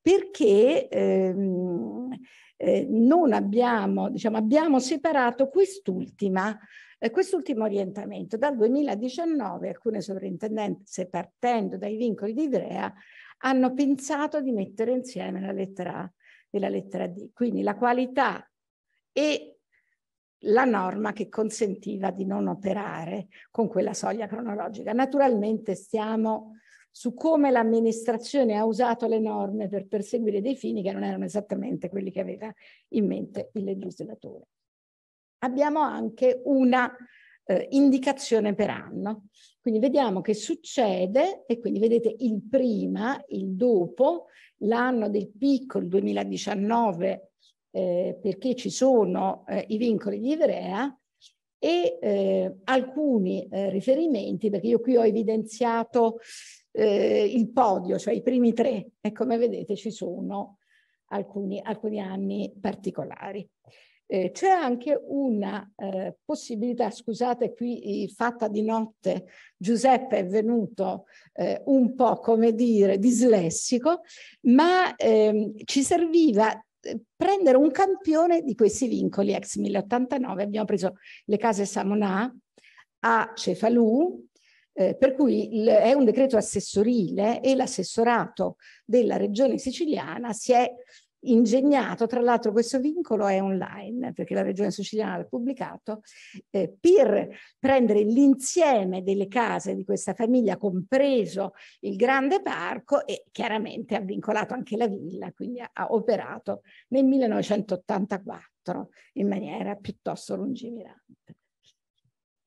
perché ehm, eh, non abbiamo, diciamo, abbiamo separato quest'ultima eh, quest'ultimo orientamento. Dal 2019 alcune sovrintendenze, partendo dai vincoli di Ivrea, hanno pensato di mettere insieme la lettera A e la lettera D, quindi la qualità e la norma che consentiva di non operare con quella soglia cronologica. Naturalmente stiamo su come l'amministrazione ha usato le norme per perseguire dei fini che non erano esattamente quelli che aveva in mente il legislatore. Abbiamo anche una eh, indicazione per anno, quindi vediamo che succede e quindi vedete il prima, il dopo, l'anno del picco, il 2019, eh, perché ci sono eh, i vincoli di Ivrea, e eh, alcuni eh, riferimenti, perché io qui ho evidenziato eh, il podio, cioè i primi tre. E come vedete ci sono alcuni, alcuni anni particolari. Eh, c'è anche una eh, possibilità, scusate qui eh, fatta di notte, Giuseppe è venuto eh, un po' come dire dislessico, ma ehm, ci serviva eh, prendere un campione di questi vincoli ex 1089. Abbiamo preso le case Samonà a Cefalù, eh, per cui il, è un decreto assessorile e l'assessorato della regione siciliana si è ingegnato, tra l'altro questo vincolo è online perché la regione siciliana l'ha pubblicato, eh, per prendere l'insieme delle case di questa famiglia, compreso il grande parco e chiaramente ha vincolato anche la villa, quindi ha, ha operato nel 1984 in maniera piuttosto lungimirante.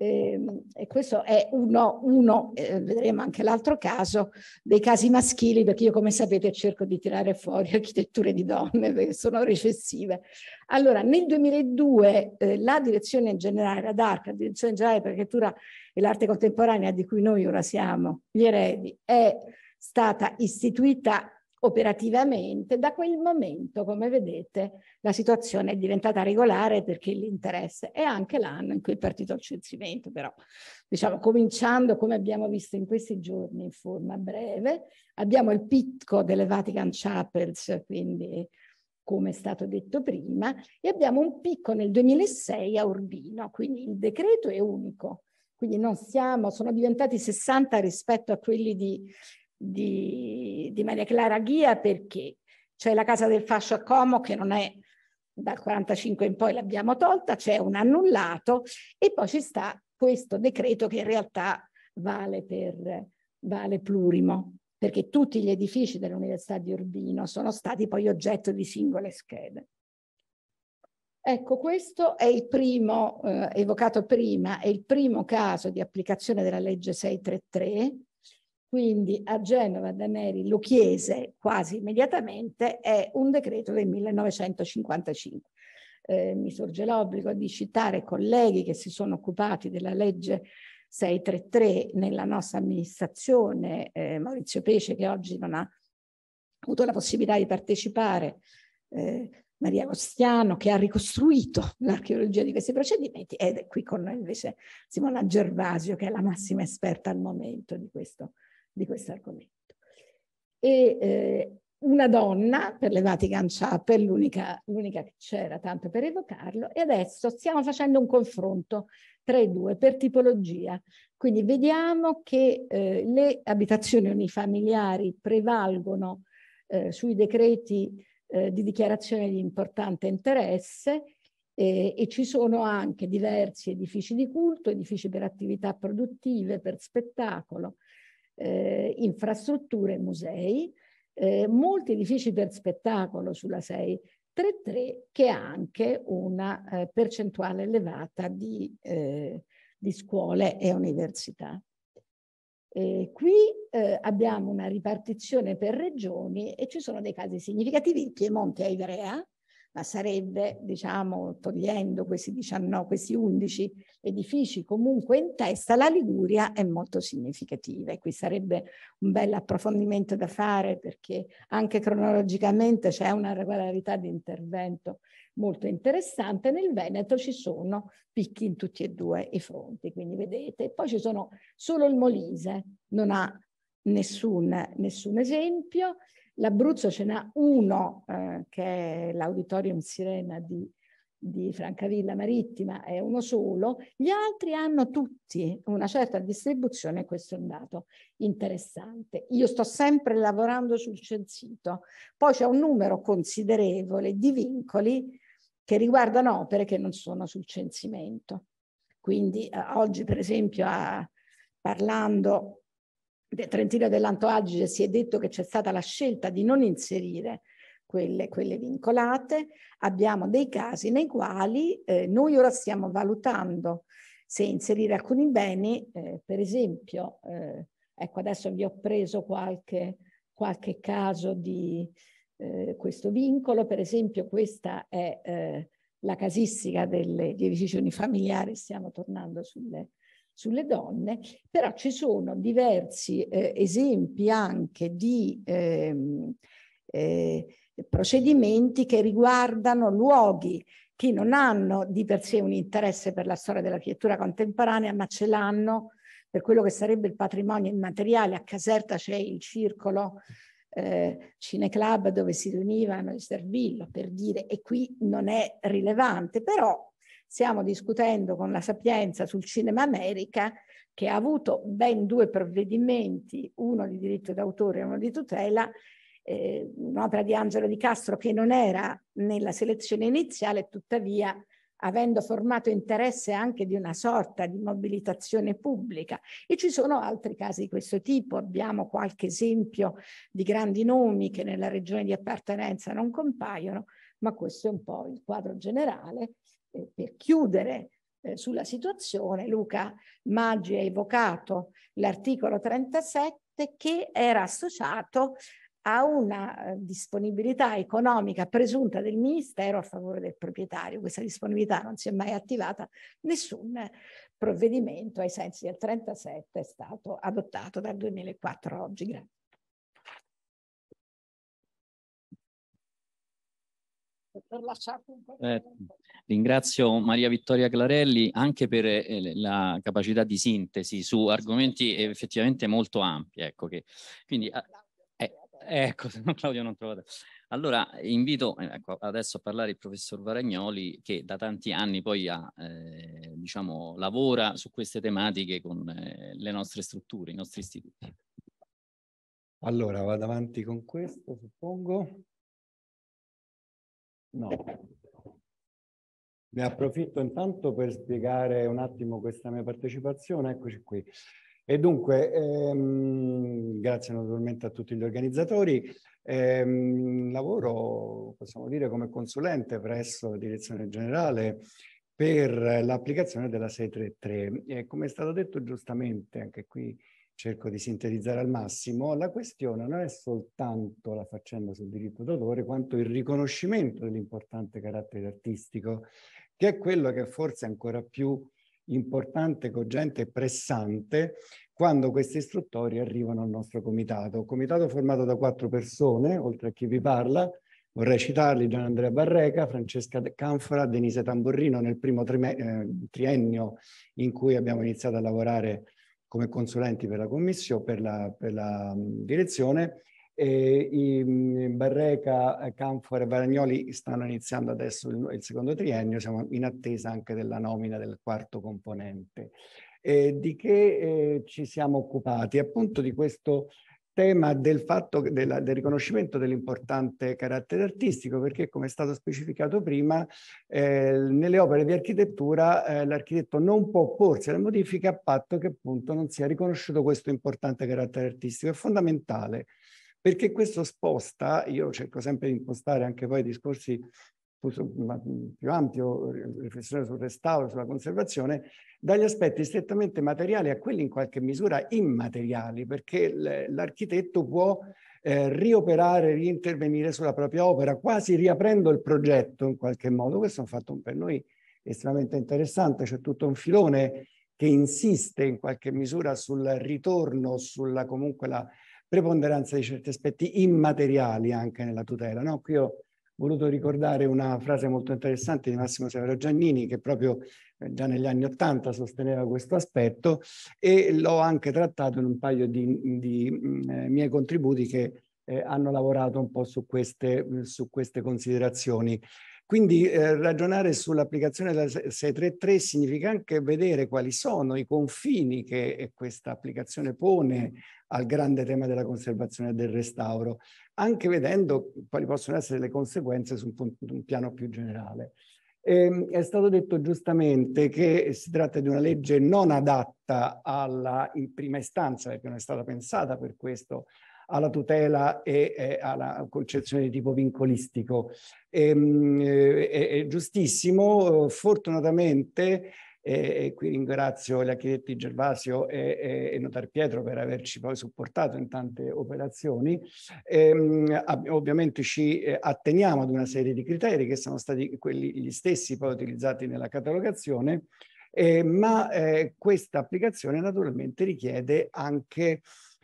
Ehm, e, questo è uno, uno eh, vedremo anche l'altro caso, dei casi maschili, perché io come sapete cerco di tirare fuori architetture di donne perché sono recessive. Allora, nel 2002 eh, la direzione generale, la DARC, la direzione generale per l'architettura e l'arte contemporanea di cui noi ora siamo gli eredi, è stata istituita operativamente. Da quel momento, come vedete, la situazione è diventata regolare perché l'interesse è anche l'anno in cui è partito il censimento, però diciamo cominciando come abbiamo visto in questi giorni in forma breve, abbiamo il picco delle Vatican Chapels, quindi come è stato detto prima, e abbiamo un picco nel 2006 a Urbino, quindi il decreto è unico, quindi non siamo, sono diventati 60 rispetto a quelli di di, di Maria Clara Ghia perché c'è la casa del fascio a Como che non è dal 45 in poi l'abbiamo tolta, c'è un annullato e poi ci sta questo decreto che in realtà vale per vale plurimo, perché tutti gli edifici dell'Università di Urbino sono stati poi oggetto di singole schede. Ecco, questo è il primo, eh, evocato prima, è il primo caso di applicazione della legge 633 quindi a Genova Daneri lo chiese quasi immediatamente, è un decreto del 1955. Eh, mi sorge l'obbligo di citare colleghi che si sono occupati della legge 633 nella nostra amministrazione, eh, Maurizio Pesce che oggi non ha avuto la possibilità di partecipare, eh, Maria Costiano che ha ricostruito l'archeologia di questi procedimenti ed è qui con noi invece Simona Gervasio che è la massima esperta al momento di questo di questo argomento. E eh, una donna per le Vatican Chapel, l'unica, l'unica che c'era tanto per evocarlo, e adesso stiamo facendo un confronto tra i due per tipologia. Quindi vediamo che eh, le abitazioni unifamiliari prevalgono eh, sui decreti eh, di dichiarazione di importante interesse e ci sono anche diversi edifici di culto, edifici per attività produttive, per spettacolo, eh, infrastrutture e musei, eh, molti edifici per spettacolo sulla 633 che ha anche una eh, percentuale elevata di, eh, di, scuole e università. E qui eh, abbiamo una ripartizione per regioni e ci sono dei casi significativi. Il Piemonte e Ivrea, ma sarebbe, diciamo, togliendo questi, 19, questi 11 edifici comunque in testa, la Liguria è molto significativa e qui sarebbe un bel approfondimento da fare perché anche cronologicamente c'è una regolarità di intervento molto interessante. Nel Veneto ci sono picchi in tutti e due i fronti, quindi vedete. Poi ci sono solo il Molise, non ha nessun, nessun esempio. L'Abruzzo ce n'ha uno, eh, che è l'Auditorium Sirena di, di Francavilla Marittima, è uno solo. Gli altri hanno tutti una certa distribuzione, questo è un dato interessante. Io sto sempre lavorando sul censito. Poi c'è un numero considerevole di vincoli che riguardano opere che non sono sul censimento. Quindi eh, oggi, per esempio, a, parlando del Trentino e dell'Alto Adige si è detto che c'è stata la scelta di non inserire quelle, quelle vincolate, abbiamo dei casi nei quali eh, noi ora stiamo valutando se inserire alcuni beni, eh, per esempio, eh, ecco adesso vi ho preso qualche, qualche caso di eh, questo vincolo, per esempio questa è eh, la casistica delle, degli edifici unifamiliari, stiamo tornando sulle, sulle donne, però ci sono diversi eh, esempi anche di ehm, eh, procedimenti che riguardano luoghi che non hanno di per sé un interesse per la storia della pittura contemporanea, ma ce l'hanno per quello che sarebbe il patrimonio immateriale. A Caserta c'è il circolo eh, Cineclub dove si riunivano il Servillo, per dire, e qui non è rilevante, però stiamo discutendo con la Sapienza sul Cinema America che ha avuto ben due provvedimenti, uno di diritto d'autore e uno di tutela, eh, un'opera di Angelo Di Castro che non era nella selezione iniziale, tuttavia avendo formato interesse anche di una sorta di mobilitazione pubblica. E ci sono altri casi di questo tipo, abbiamo qualche esempio di grandi nomi che nella regione di appartenenza non compaiono, ma questo è un po' il quadro generale eh, per chiudere eh, sulla situazione, Luca Maggi ha evocato l'articolo 37 che era associato a una eh, disponibilità economica presunta del Ministero a favore del proprietario. Questa disponibilità non si è mai attivata, nessun provvedimento ai sensi del 37 è stato adottato dal 2004 a oggi. Grazie. Eh, ringrazio Maria Vittoria Clarelli anche per eh, la capacità di sintesi su argomenti effettivamente molto ampi. Ecco che, quindi, ah, eh, ecco, Claudio non trovate. Allora invito eh, ecco, adesso a parlare il professor Varagnoli che da tanti anni poi ha, eh, diciamo, lavora su queste tematiche con eh, le nostre strutture, i nostri istituti. Allora vado avanti con questo, suppongo. No. Ne approfitto intanto per spiegare un attimo questa mia partecipazione. Eccoci qui. E dunque, ehm, grazie naturalmente a tutti gli organizzatori. Ehm, lavoro, possiamo dire, come consulente presso la Direzione Generale per l'applicazione della 633. E come è stato detto giustamente anche qui cerco di sintetizzare al massimo, la questione non è soltanto la faccenda sul diritto d'autore, quanto il riconoscimento dell'importante carattere artistico, che è quello che forse è ancora più importante, cogente e pressante quando questi istruttori arrivano al nostro comitato. comitato formato da quattro persone, oltre a chi vi parla, vorrei citarli Gian Andrea Barreca, Francesca Canfora, Denise Tamborrino nel primo eh, triennio in cui abbiamo iniziato a lavorare come consulenti per la commissione, per la, per la mm, direzione. E i mm, Barreca, Canfor e Baragnoli stanno iniziando adesso il, il, secondo triennio, siamo in attesa anche della nomina del quarto componente. E di che eh, ci siamo occupati? Appunto di questo tema del, fatto, della, del riconoscimento dell'importante carattere artistico, perché come è stato specificato prima, eh, nelle opere di architettura eh, l'architetto non può opporsi alla modifica a patto che appunto non sia riconosciuto questo importante carattere artistico, è fondamentale perché questo sposta, io cerco sempre di impostare anche poi discorsi più ampio eh, riflessione sul restauro, sulla conservazione, dagli aspetti strettamente materiali a quelli in qualche misura immateriali, perché l'architetto può eh, rioperare, riintervenire sulla propria opera, quasi riaprendo il progetto in qualche modo. Questo è un fatto per noi estremamente interessante, c'è tutto un filone che insiste in qualche misura sul ritorno, sulla comunque la preponderanza di certi aspetti immateriali anche nella tutela. No? Qui ho voluto ricordare una frase molto interessante di Massimo Severo Giannini che proprio eh, già negli anni Ottanta sosteneva questo aspetto e l'ho anche trattato in un paio di, di mm, eh, miei contributi che eh, hanno lavorato un po' su queste, mm, su queste considerazioni. Quindi eh, ragionare sull'applicazione della 633 significa anche vedere quali sono i confini che questa applicazione pone al grande tema della conservazione e del restauro anche vedendo quali possono essere le conseguenze su un, un piano più generale. E, ehm, è stato detto giustamente che si tratta di una legge non adatta alla, in prima istanza, perché non è stata pensata per questo, alla tutela e, e alla concezione di tipo vincolistico. E, ehm, eh, è, è giustissimo, fortunatamente e, e qui ringrazio gli architetti Gervasio e, e, Notar Pietro per averci poi supportato in tante operazioni. E, ehm, ovviamente ci eh, atteniamo ad una serie di criteri che sono stati quelli gli stessi poi utilizzati nella catalogazione, eh, ma eh, questa applicazione naturalmente richiede anche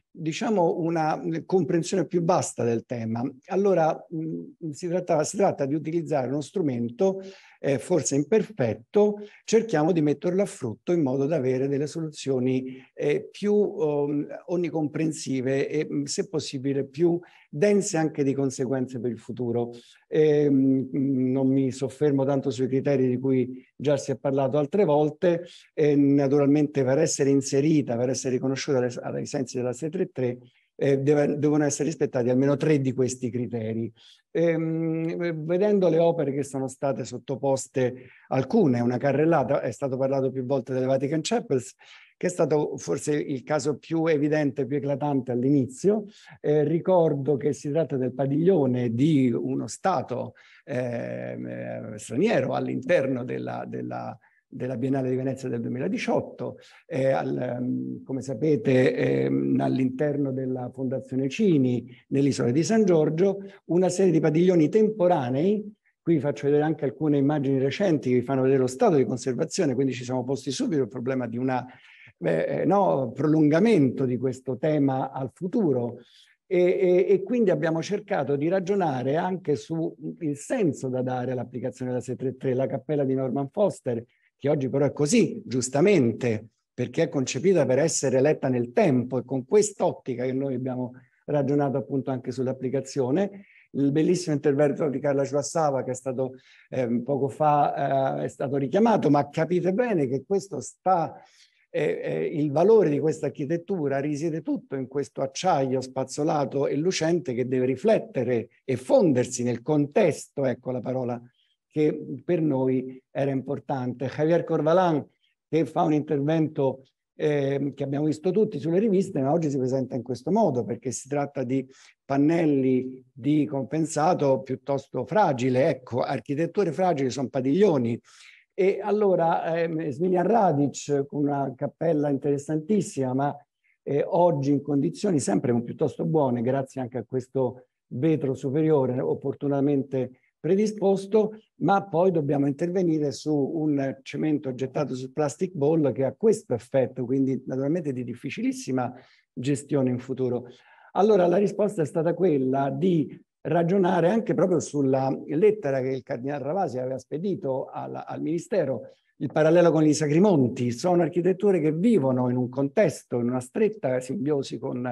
diciamo una eh, comprensione più vasta del tema. Allora mh, mm, si, trattava, si tratta di utilizzare uno strumento eh, forse imperfetto, cerchiamo di metterlo a frutto in modo da avere delle soluzioni eh, più um, onnicomprensive e, mm, se possibile, più dense anche di conseguenze per il futuro. E, ehm, mm, non mi soffermo tanto sui criteri di cui già si è parlato altre volte, e naturalmente per essere inserita, per essere riconosciuta ai sensi della 633, eh, deve, devono essere rispettati almeno tre di questi criteri. Ehm, vedendo le opere che sono state sottoposte, alcune, una carrellata, è stato parlato più volte delle Vatican Chapels, che è stato forse il caso più evidente, più eclatante all'inizio. Eh, ricordo che si tratta del padiglione di uno Stato ehm, eh, straniero all'interno della, della, della Biennale di Venezia del 2018. Eh, al, um, come sapete, ehm, all'interno della Fondazione Cini, nell'isola di San Giorgio, una serie di padiglioni temporanei. Qui vi faccio vedere anche alcune immagini recenti che vi fanno vedere lo stato di conservazione, quindi ci siamo posti subito il problema di un eh, no, prolungamento di questo tema al futuro. E, e, e, quindi abbiamo cercato di ragionare anche sul senso da dare all'applicazione della 633. La cappella di Norman Foster che oggi però è così, giustamente, perché è concepita per essere letta nel tempo e con quest'ottica che noi abbiamo ragionato appunto anche sull'applicazione. Il bellissimo intervento di Carla Ciuassava che è stato eh, poco fa eh, è stato richiamato, ma capite bene che questo sta eh, eh, il valore di questa architettura risiede tutto in questo acciaio spazzolato e lucente che deve riflettere e fondersi nel contesto, ecco la parola che per noi era importante. Javier Corvalan che fa un intervento eh, che abbiamo visto tutti sulle riviste, ma oggi si presenta in questo modo perché si tratta di pannelli di compensato piuttosto fragile, ecco, architetture fragili sono padiglioni. E allora eh, Smilian Radic con una cappella interessantissima, ma eh, oggi in condizioni sempre piuttosto buone, grazie anche a questo vetro superiore opportunamente predisposto, ma poi dobbiamo intervenire su un cemento gettato su plastic ball che ha questo effetto, quindi naturalmente di difficilissima gestione in futuro. Allora la risposta è stata quella di ragionare anche proprio sulla lettera che il cardinale Ravasi aveva spedito alla, al Ministero il parallelo con i Sacrimonti, sono architetture che vivono in un contesto, in una stretta simbiosi con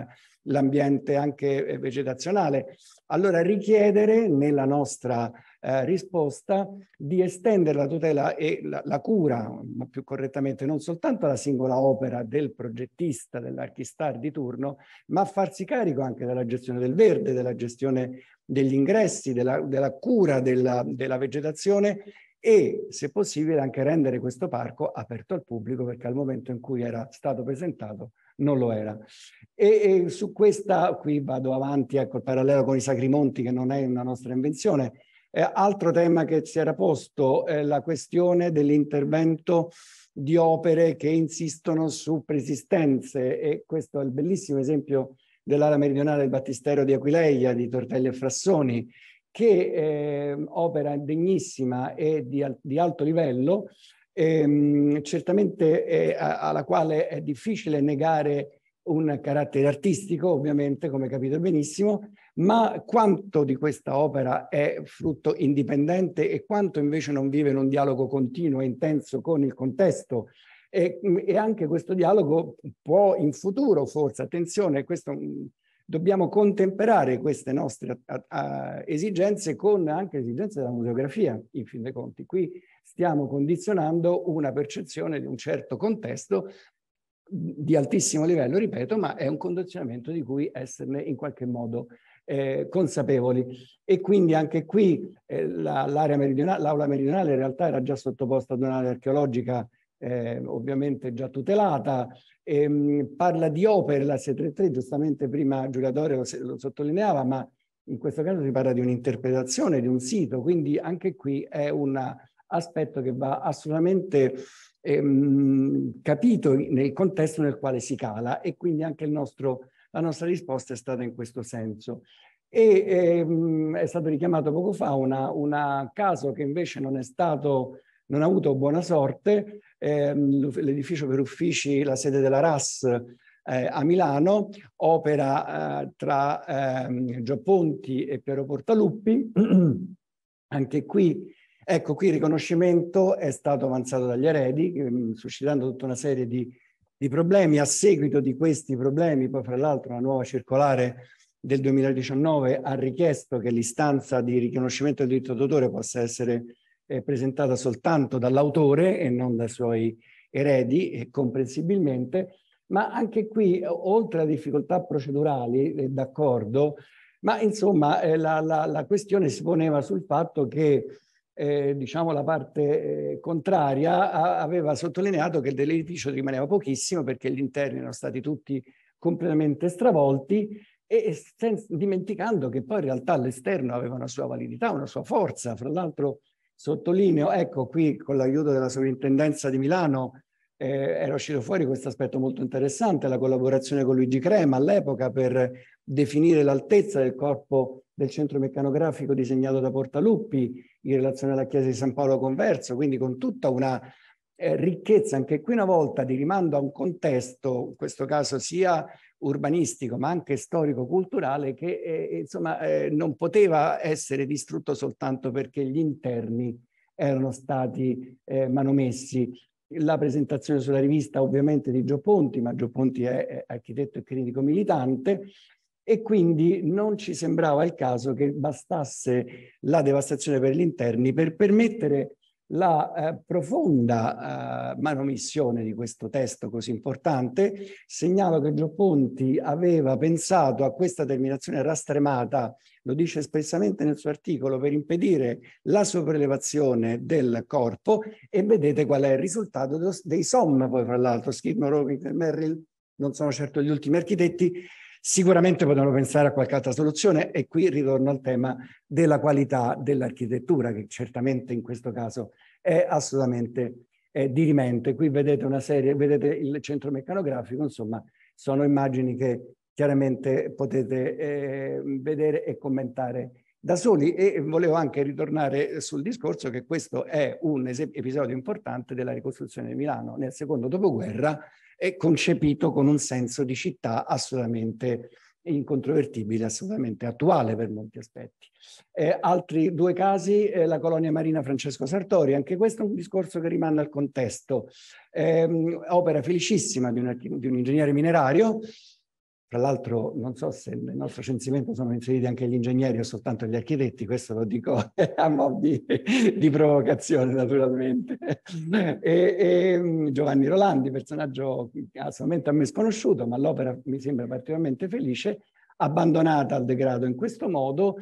l'ambiente anche eh, vegetazionale. Allora richiedere nella nostra eh, risposta di estendere la tutela e la, la cura, ma più correttamente, non soltanto alla singola opera del progettista, dell'archistar di turno, ma farsi carico anche della gestione del verde, della gestione degli ingressi, della, della cura della, della, vegetazione e se possibile anche rendere questo parco aperto al pubblico perché al momento in cui era stato presentato non lo era. E, e su questa, qui vado avanti col ecco, parallelo con i Sacrimonti che non è una nostra invenzione, eh, altro tema che si era posto è la questione dell'intervento di opere che insistono su persistenze e questo è il bellissimo esempio dell'ala meridionale del Battistero di Aquileia, di Tortelli e Frassoni, che eh, opera degnissima e di, di alto livello, ehm, certamente è, a, alla quale è difficile negare un carattere artistico, ovviamente, come capite benissimo, ma quanto di questa opera è frutto indipendente e quanto invece non vive in un dialogo continuo e intenso con il contesto. E, e anche questo dialogo può in futuro, forse, attenzione, questo dobbiamo contemperare queste nostre a, a, esigenze con anche esigenze della museografia, in fin dei conti. Qui stiamo condizionando una percezione di un certo contesto di altissimo livello, ripeto, ma è un condizionamento di cui esserne in qualche modo eh, consapevoli. E quindi anche qui eh, l'area la, meridionale, l'aula meridionale in realtà era già sottoposta ad un'area archeologica eh, ovviamente già tutelata, ehm, parla di opere la 633, giustamente prima Giulia Dore lo, lo sottolineava, ma in questo caso si parla di un'interpretazione di un sito, quindi anche qui è un aspetto che va assolutamente ehm, capito nel contesto nel quale si cala e quindi anche nostro, la nostra risposta è stata in questo senso. E ehm, è stato richiamato poco fa un caso che invece non è stato non ha avuto buona sorte, ehm, l'edificio per uffici, la sede della RAS eh, a Milano, opera eh, tra ehm, Giapponti e Piero Portaluppi. Anche qui, ecco qui il riconoscimento è stato avanzato dagli eredi, ehm, suscitando tutta una serie di, di problemi. A seguito di questi problemi, poi fra l'altro la nuova circolare del 2019 ha richiesto che l'istanza di riconoscimento del diritto d'autore possa essere eh, presentata soltanto dall'autore e non dai suoi eredi, eh, comprensibilmente, ma anche qui, oltre a difficoltà procedurali, eh, d'accordo, ma insomma eh, la, la, la, questione si poneva sul fatto che eh, diciamo, la parte eh, contraria a, aveva sottolineato che dell'edificio rimaneva pochissimo perché gli interni erano stati tutti completamente stravolti e senza, dimenticando che poi in realtà l'esterno aveva una sua validità, una sua forza, fra l'altro Sottolineo, ecco qui con l'aiuto della sovrintendenza di Milano eh, era uscito fuori questo aspetto molto interessante, la collaborazione con Luigi Crema all'epoca per definire l'altezza del corpo del centro meccanografico disegnato da Portaluppi in relazione alla chiesa di San Paolo Converso, quindi con tutta una eh, ricchezza anche qui una volta di rimando a un contesto, in questo caso sia urbanistico ma anche storico-culturale che eh, eh, insomma eh, non poteva essere distrutto soltanto perché gli interni erano stati eh, manomessi. La presentazione sulla rivista ovviamente di Gio Ponti, ma Gio Ponti è, è architetto e critico militante, e quindi non ci sembrava il caso che bastasse la devastazione per gli interni per permettere la eh, profonda eh, manomissione di questo testo così importante. Segnalo che Gioponti aveva pensato a questa terminazione rastremata, lo dice espressamente nel suo articolo, per impedire la sopraelevazione del corpo e vedete qual è il risultato dei SOM, poi fra l'altro Skidmore, Merrill, non sono certo gli ultimi architetti, Sicuramente potremmo pensare a qualche altra soluzione e qui ritorno al tema della qualità dell'architettura che certamente in questo caso è assolutamente eh, dirimente. Qui vedete una serie, vedete il centro meccanografico, insomma sono immagini che chiaramente potete eh, vedere e commentare da soli e volevo anche ritornare sul discorso che questo è un episodio importante della ricostruzione di Milano nel secondo dopoguerra è concepito con un senso di città assolutamente incontrovertibile, assolutamente attuale per molti aspetti. Eh, altri due casi, eh, la colonia marina Francesco Sartori, anche questo è un discorso che rimane al contesto. Eh, opera felicissima di un, di un ingegnere minerario tra l'altro non so se nel nostro censimento sono inseriti anche gli ingegneri o soltanto gli architetti, questo lo dico a mo' di, di provocazione naturalmente. E, e, mm, Giovanni Rolandi, personaggio assolutamente a me sconosciuto, ma l'opera mi sembra particolarmente felice, abbandonata al degrado in questo modo,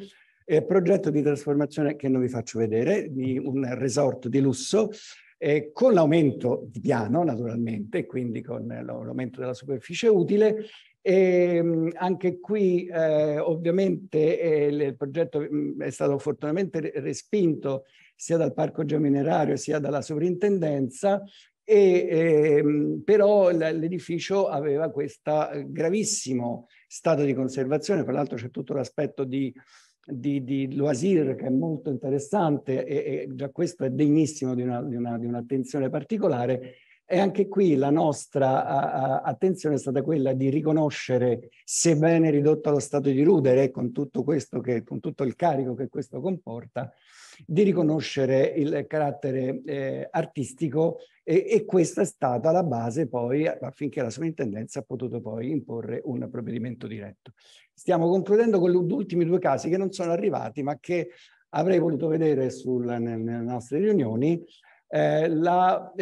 eh, progetto di trasformazione che non vi faccio vedere, di un resort di lusso, eh, con l'aumento di piano naturalmente, quindi con l'aumento della superficie utile e ehm, anche qui eh, ovviamente eh, il progetto mm, è stato fortunatamente respinto sia dal parco geominerario sia dalla sovrintendenza e, ehm, però l'edificio aveva questo eh, gravissimo stato di conservazione, tra l'altro c'è tutto l'aspetto di, di, di Loisir che è molto interessante e, e, già questo è degnissimo di, un'attenzione una, un particolare e anche qui la nostra a, a, attenzione è stata quella di riconoscere, sebbene ridotto allo stato di rudere, con tutto, che, con tutto il carico che questo comporta, di riconoscere il carattere eh, artistico e, e, questa è stata la base poi affinché la sovrintendenza ha potuto poi imporre un provvedimento diretto. Stiamo concludendo con gli ultimi due casi che non sono arrivati ma che avrei voluto vedere sul, nelle nostre riunioni eh, l'opera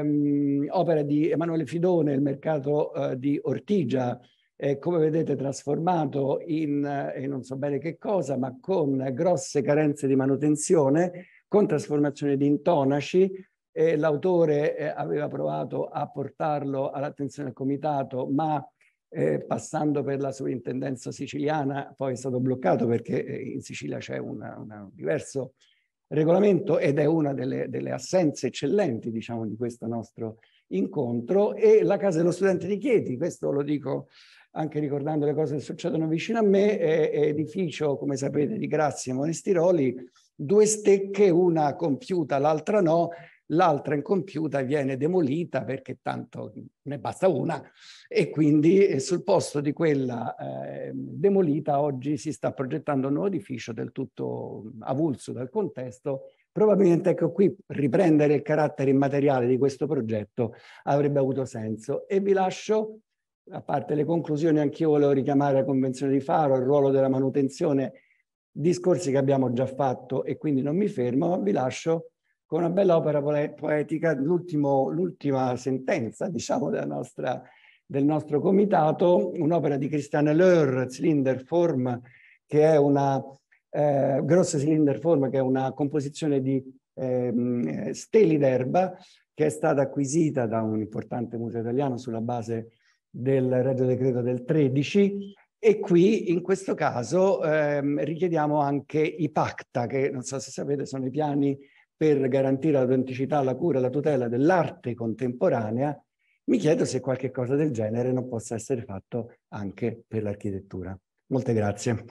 ehm, di Emanuele Fidone, il mercato eh, di Ortigia, eh, come vedete trasformato in, eh, non so bene che cosa, ma con grosse carenze di manutenzione, con trasformazione di intonaci. Eh, l'autore aveva provato a portarlo all'attenzione del comitato, ma eh, passando per la sovrintendenza siciliana poi è stato bloccato perché eh, in Sicilia c'è un diverso regolamento ed è una delle, delle assenze eccellenti diciamo, di questo nostro incontro e la Casa dello Studente di Chieti, questo lo dico anche ricordando le cose che succedono vicino a me, è, è edificio, come sapete, di Grazia e Monestiroli, due stecche, una compiuta, l'altra no, l'altra incompiuta viene demolita perché tanto ne basta una e quindi eh, sul posto di quella eh, demolita oggi si sta progettando un nuovo edificio del tutto avulso dal contesto. Probabilmente ecco qui riprendere il carattere immateriale di questo progetto avrebbe avuto senso e vi lascio a parte le conclusioni, anch'io volevo richiamare la Convenzione di Faro, il ruolo della manutenzione, discorsi che abbiamo già fatto e quindi non mi fermo, vi lascio con una bella opera poetica, l'ultima sentenza diciamo, nostra, del nostro comitato, un'opera di Christiane Leur, Form, che è una eh, grossa Cylinderform, che è una composizione di ehm, eh, steli d'erba, che è stata acquisita da un importante museo italiano sulla base del Regio Decreto del 13 e qui in questo caso ehm, richiediamo anche i pacta, che non so se sapete sono i piani per garantire l'autenticità, la cura e la tutela dell'arte contemporanea, mi chiedo se qualche cosa del genere non possa essere fatto anche per l'architettura. Molte grazie.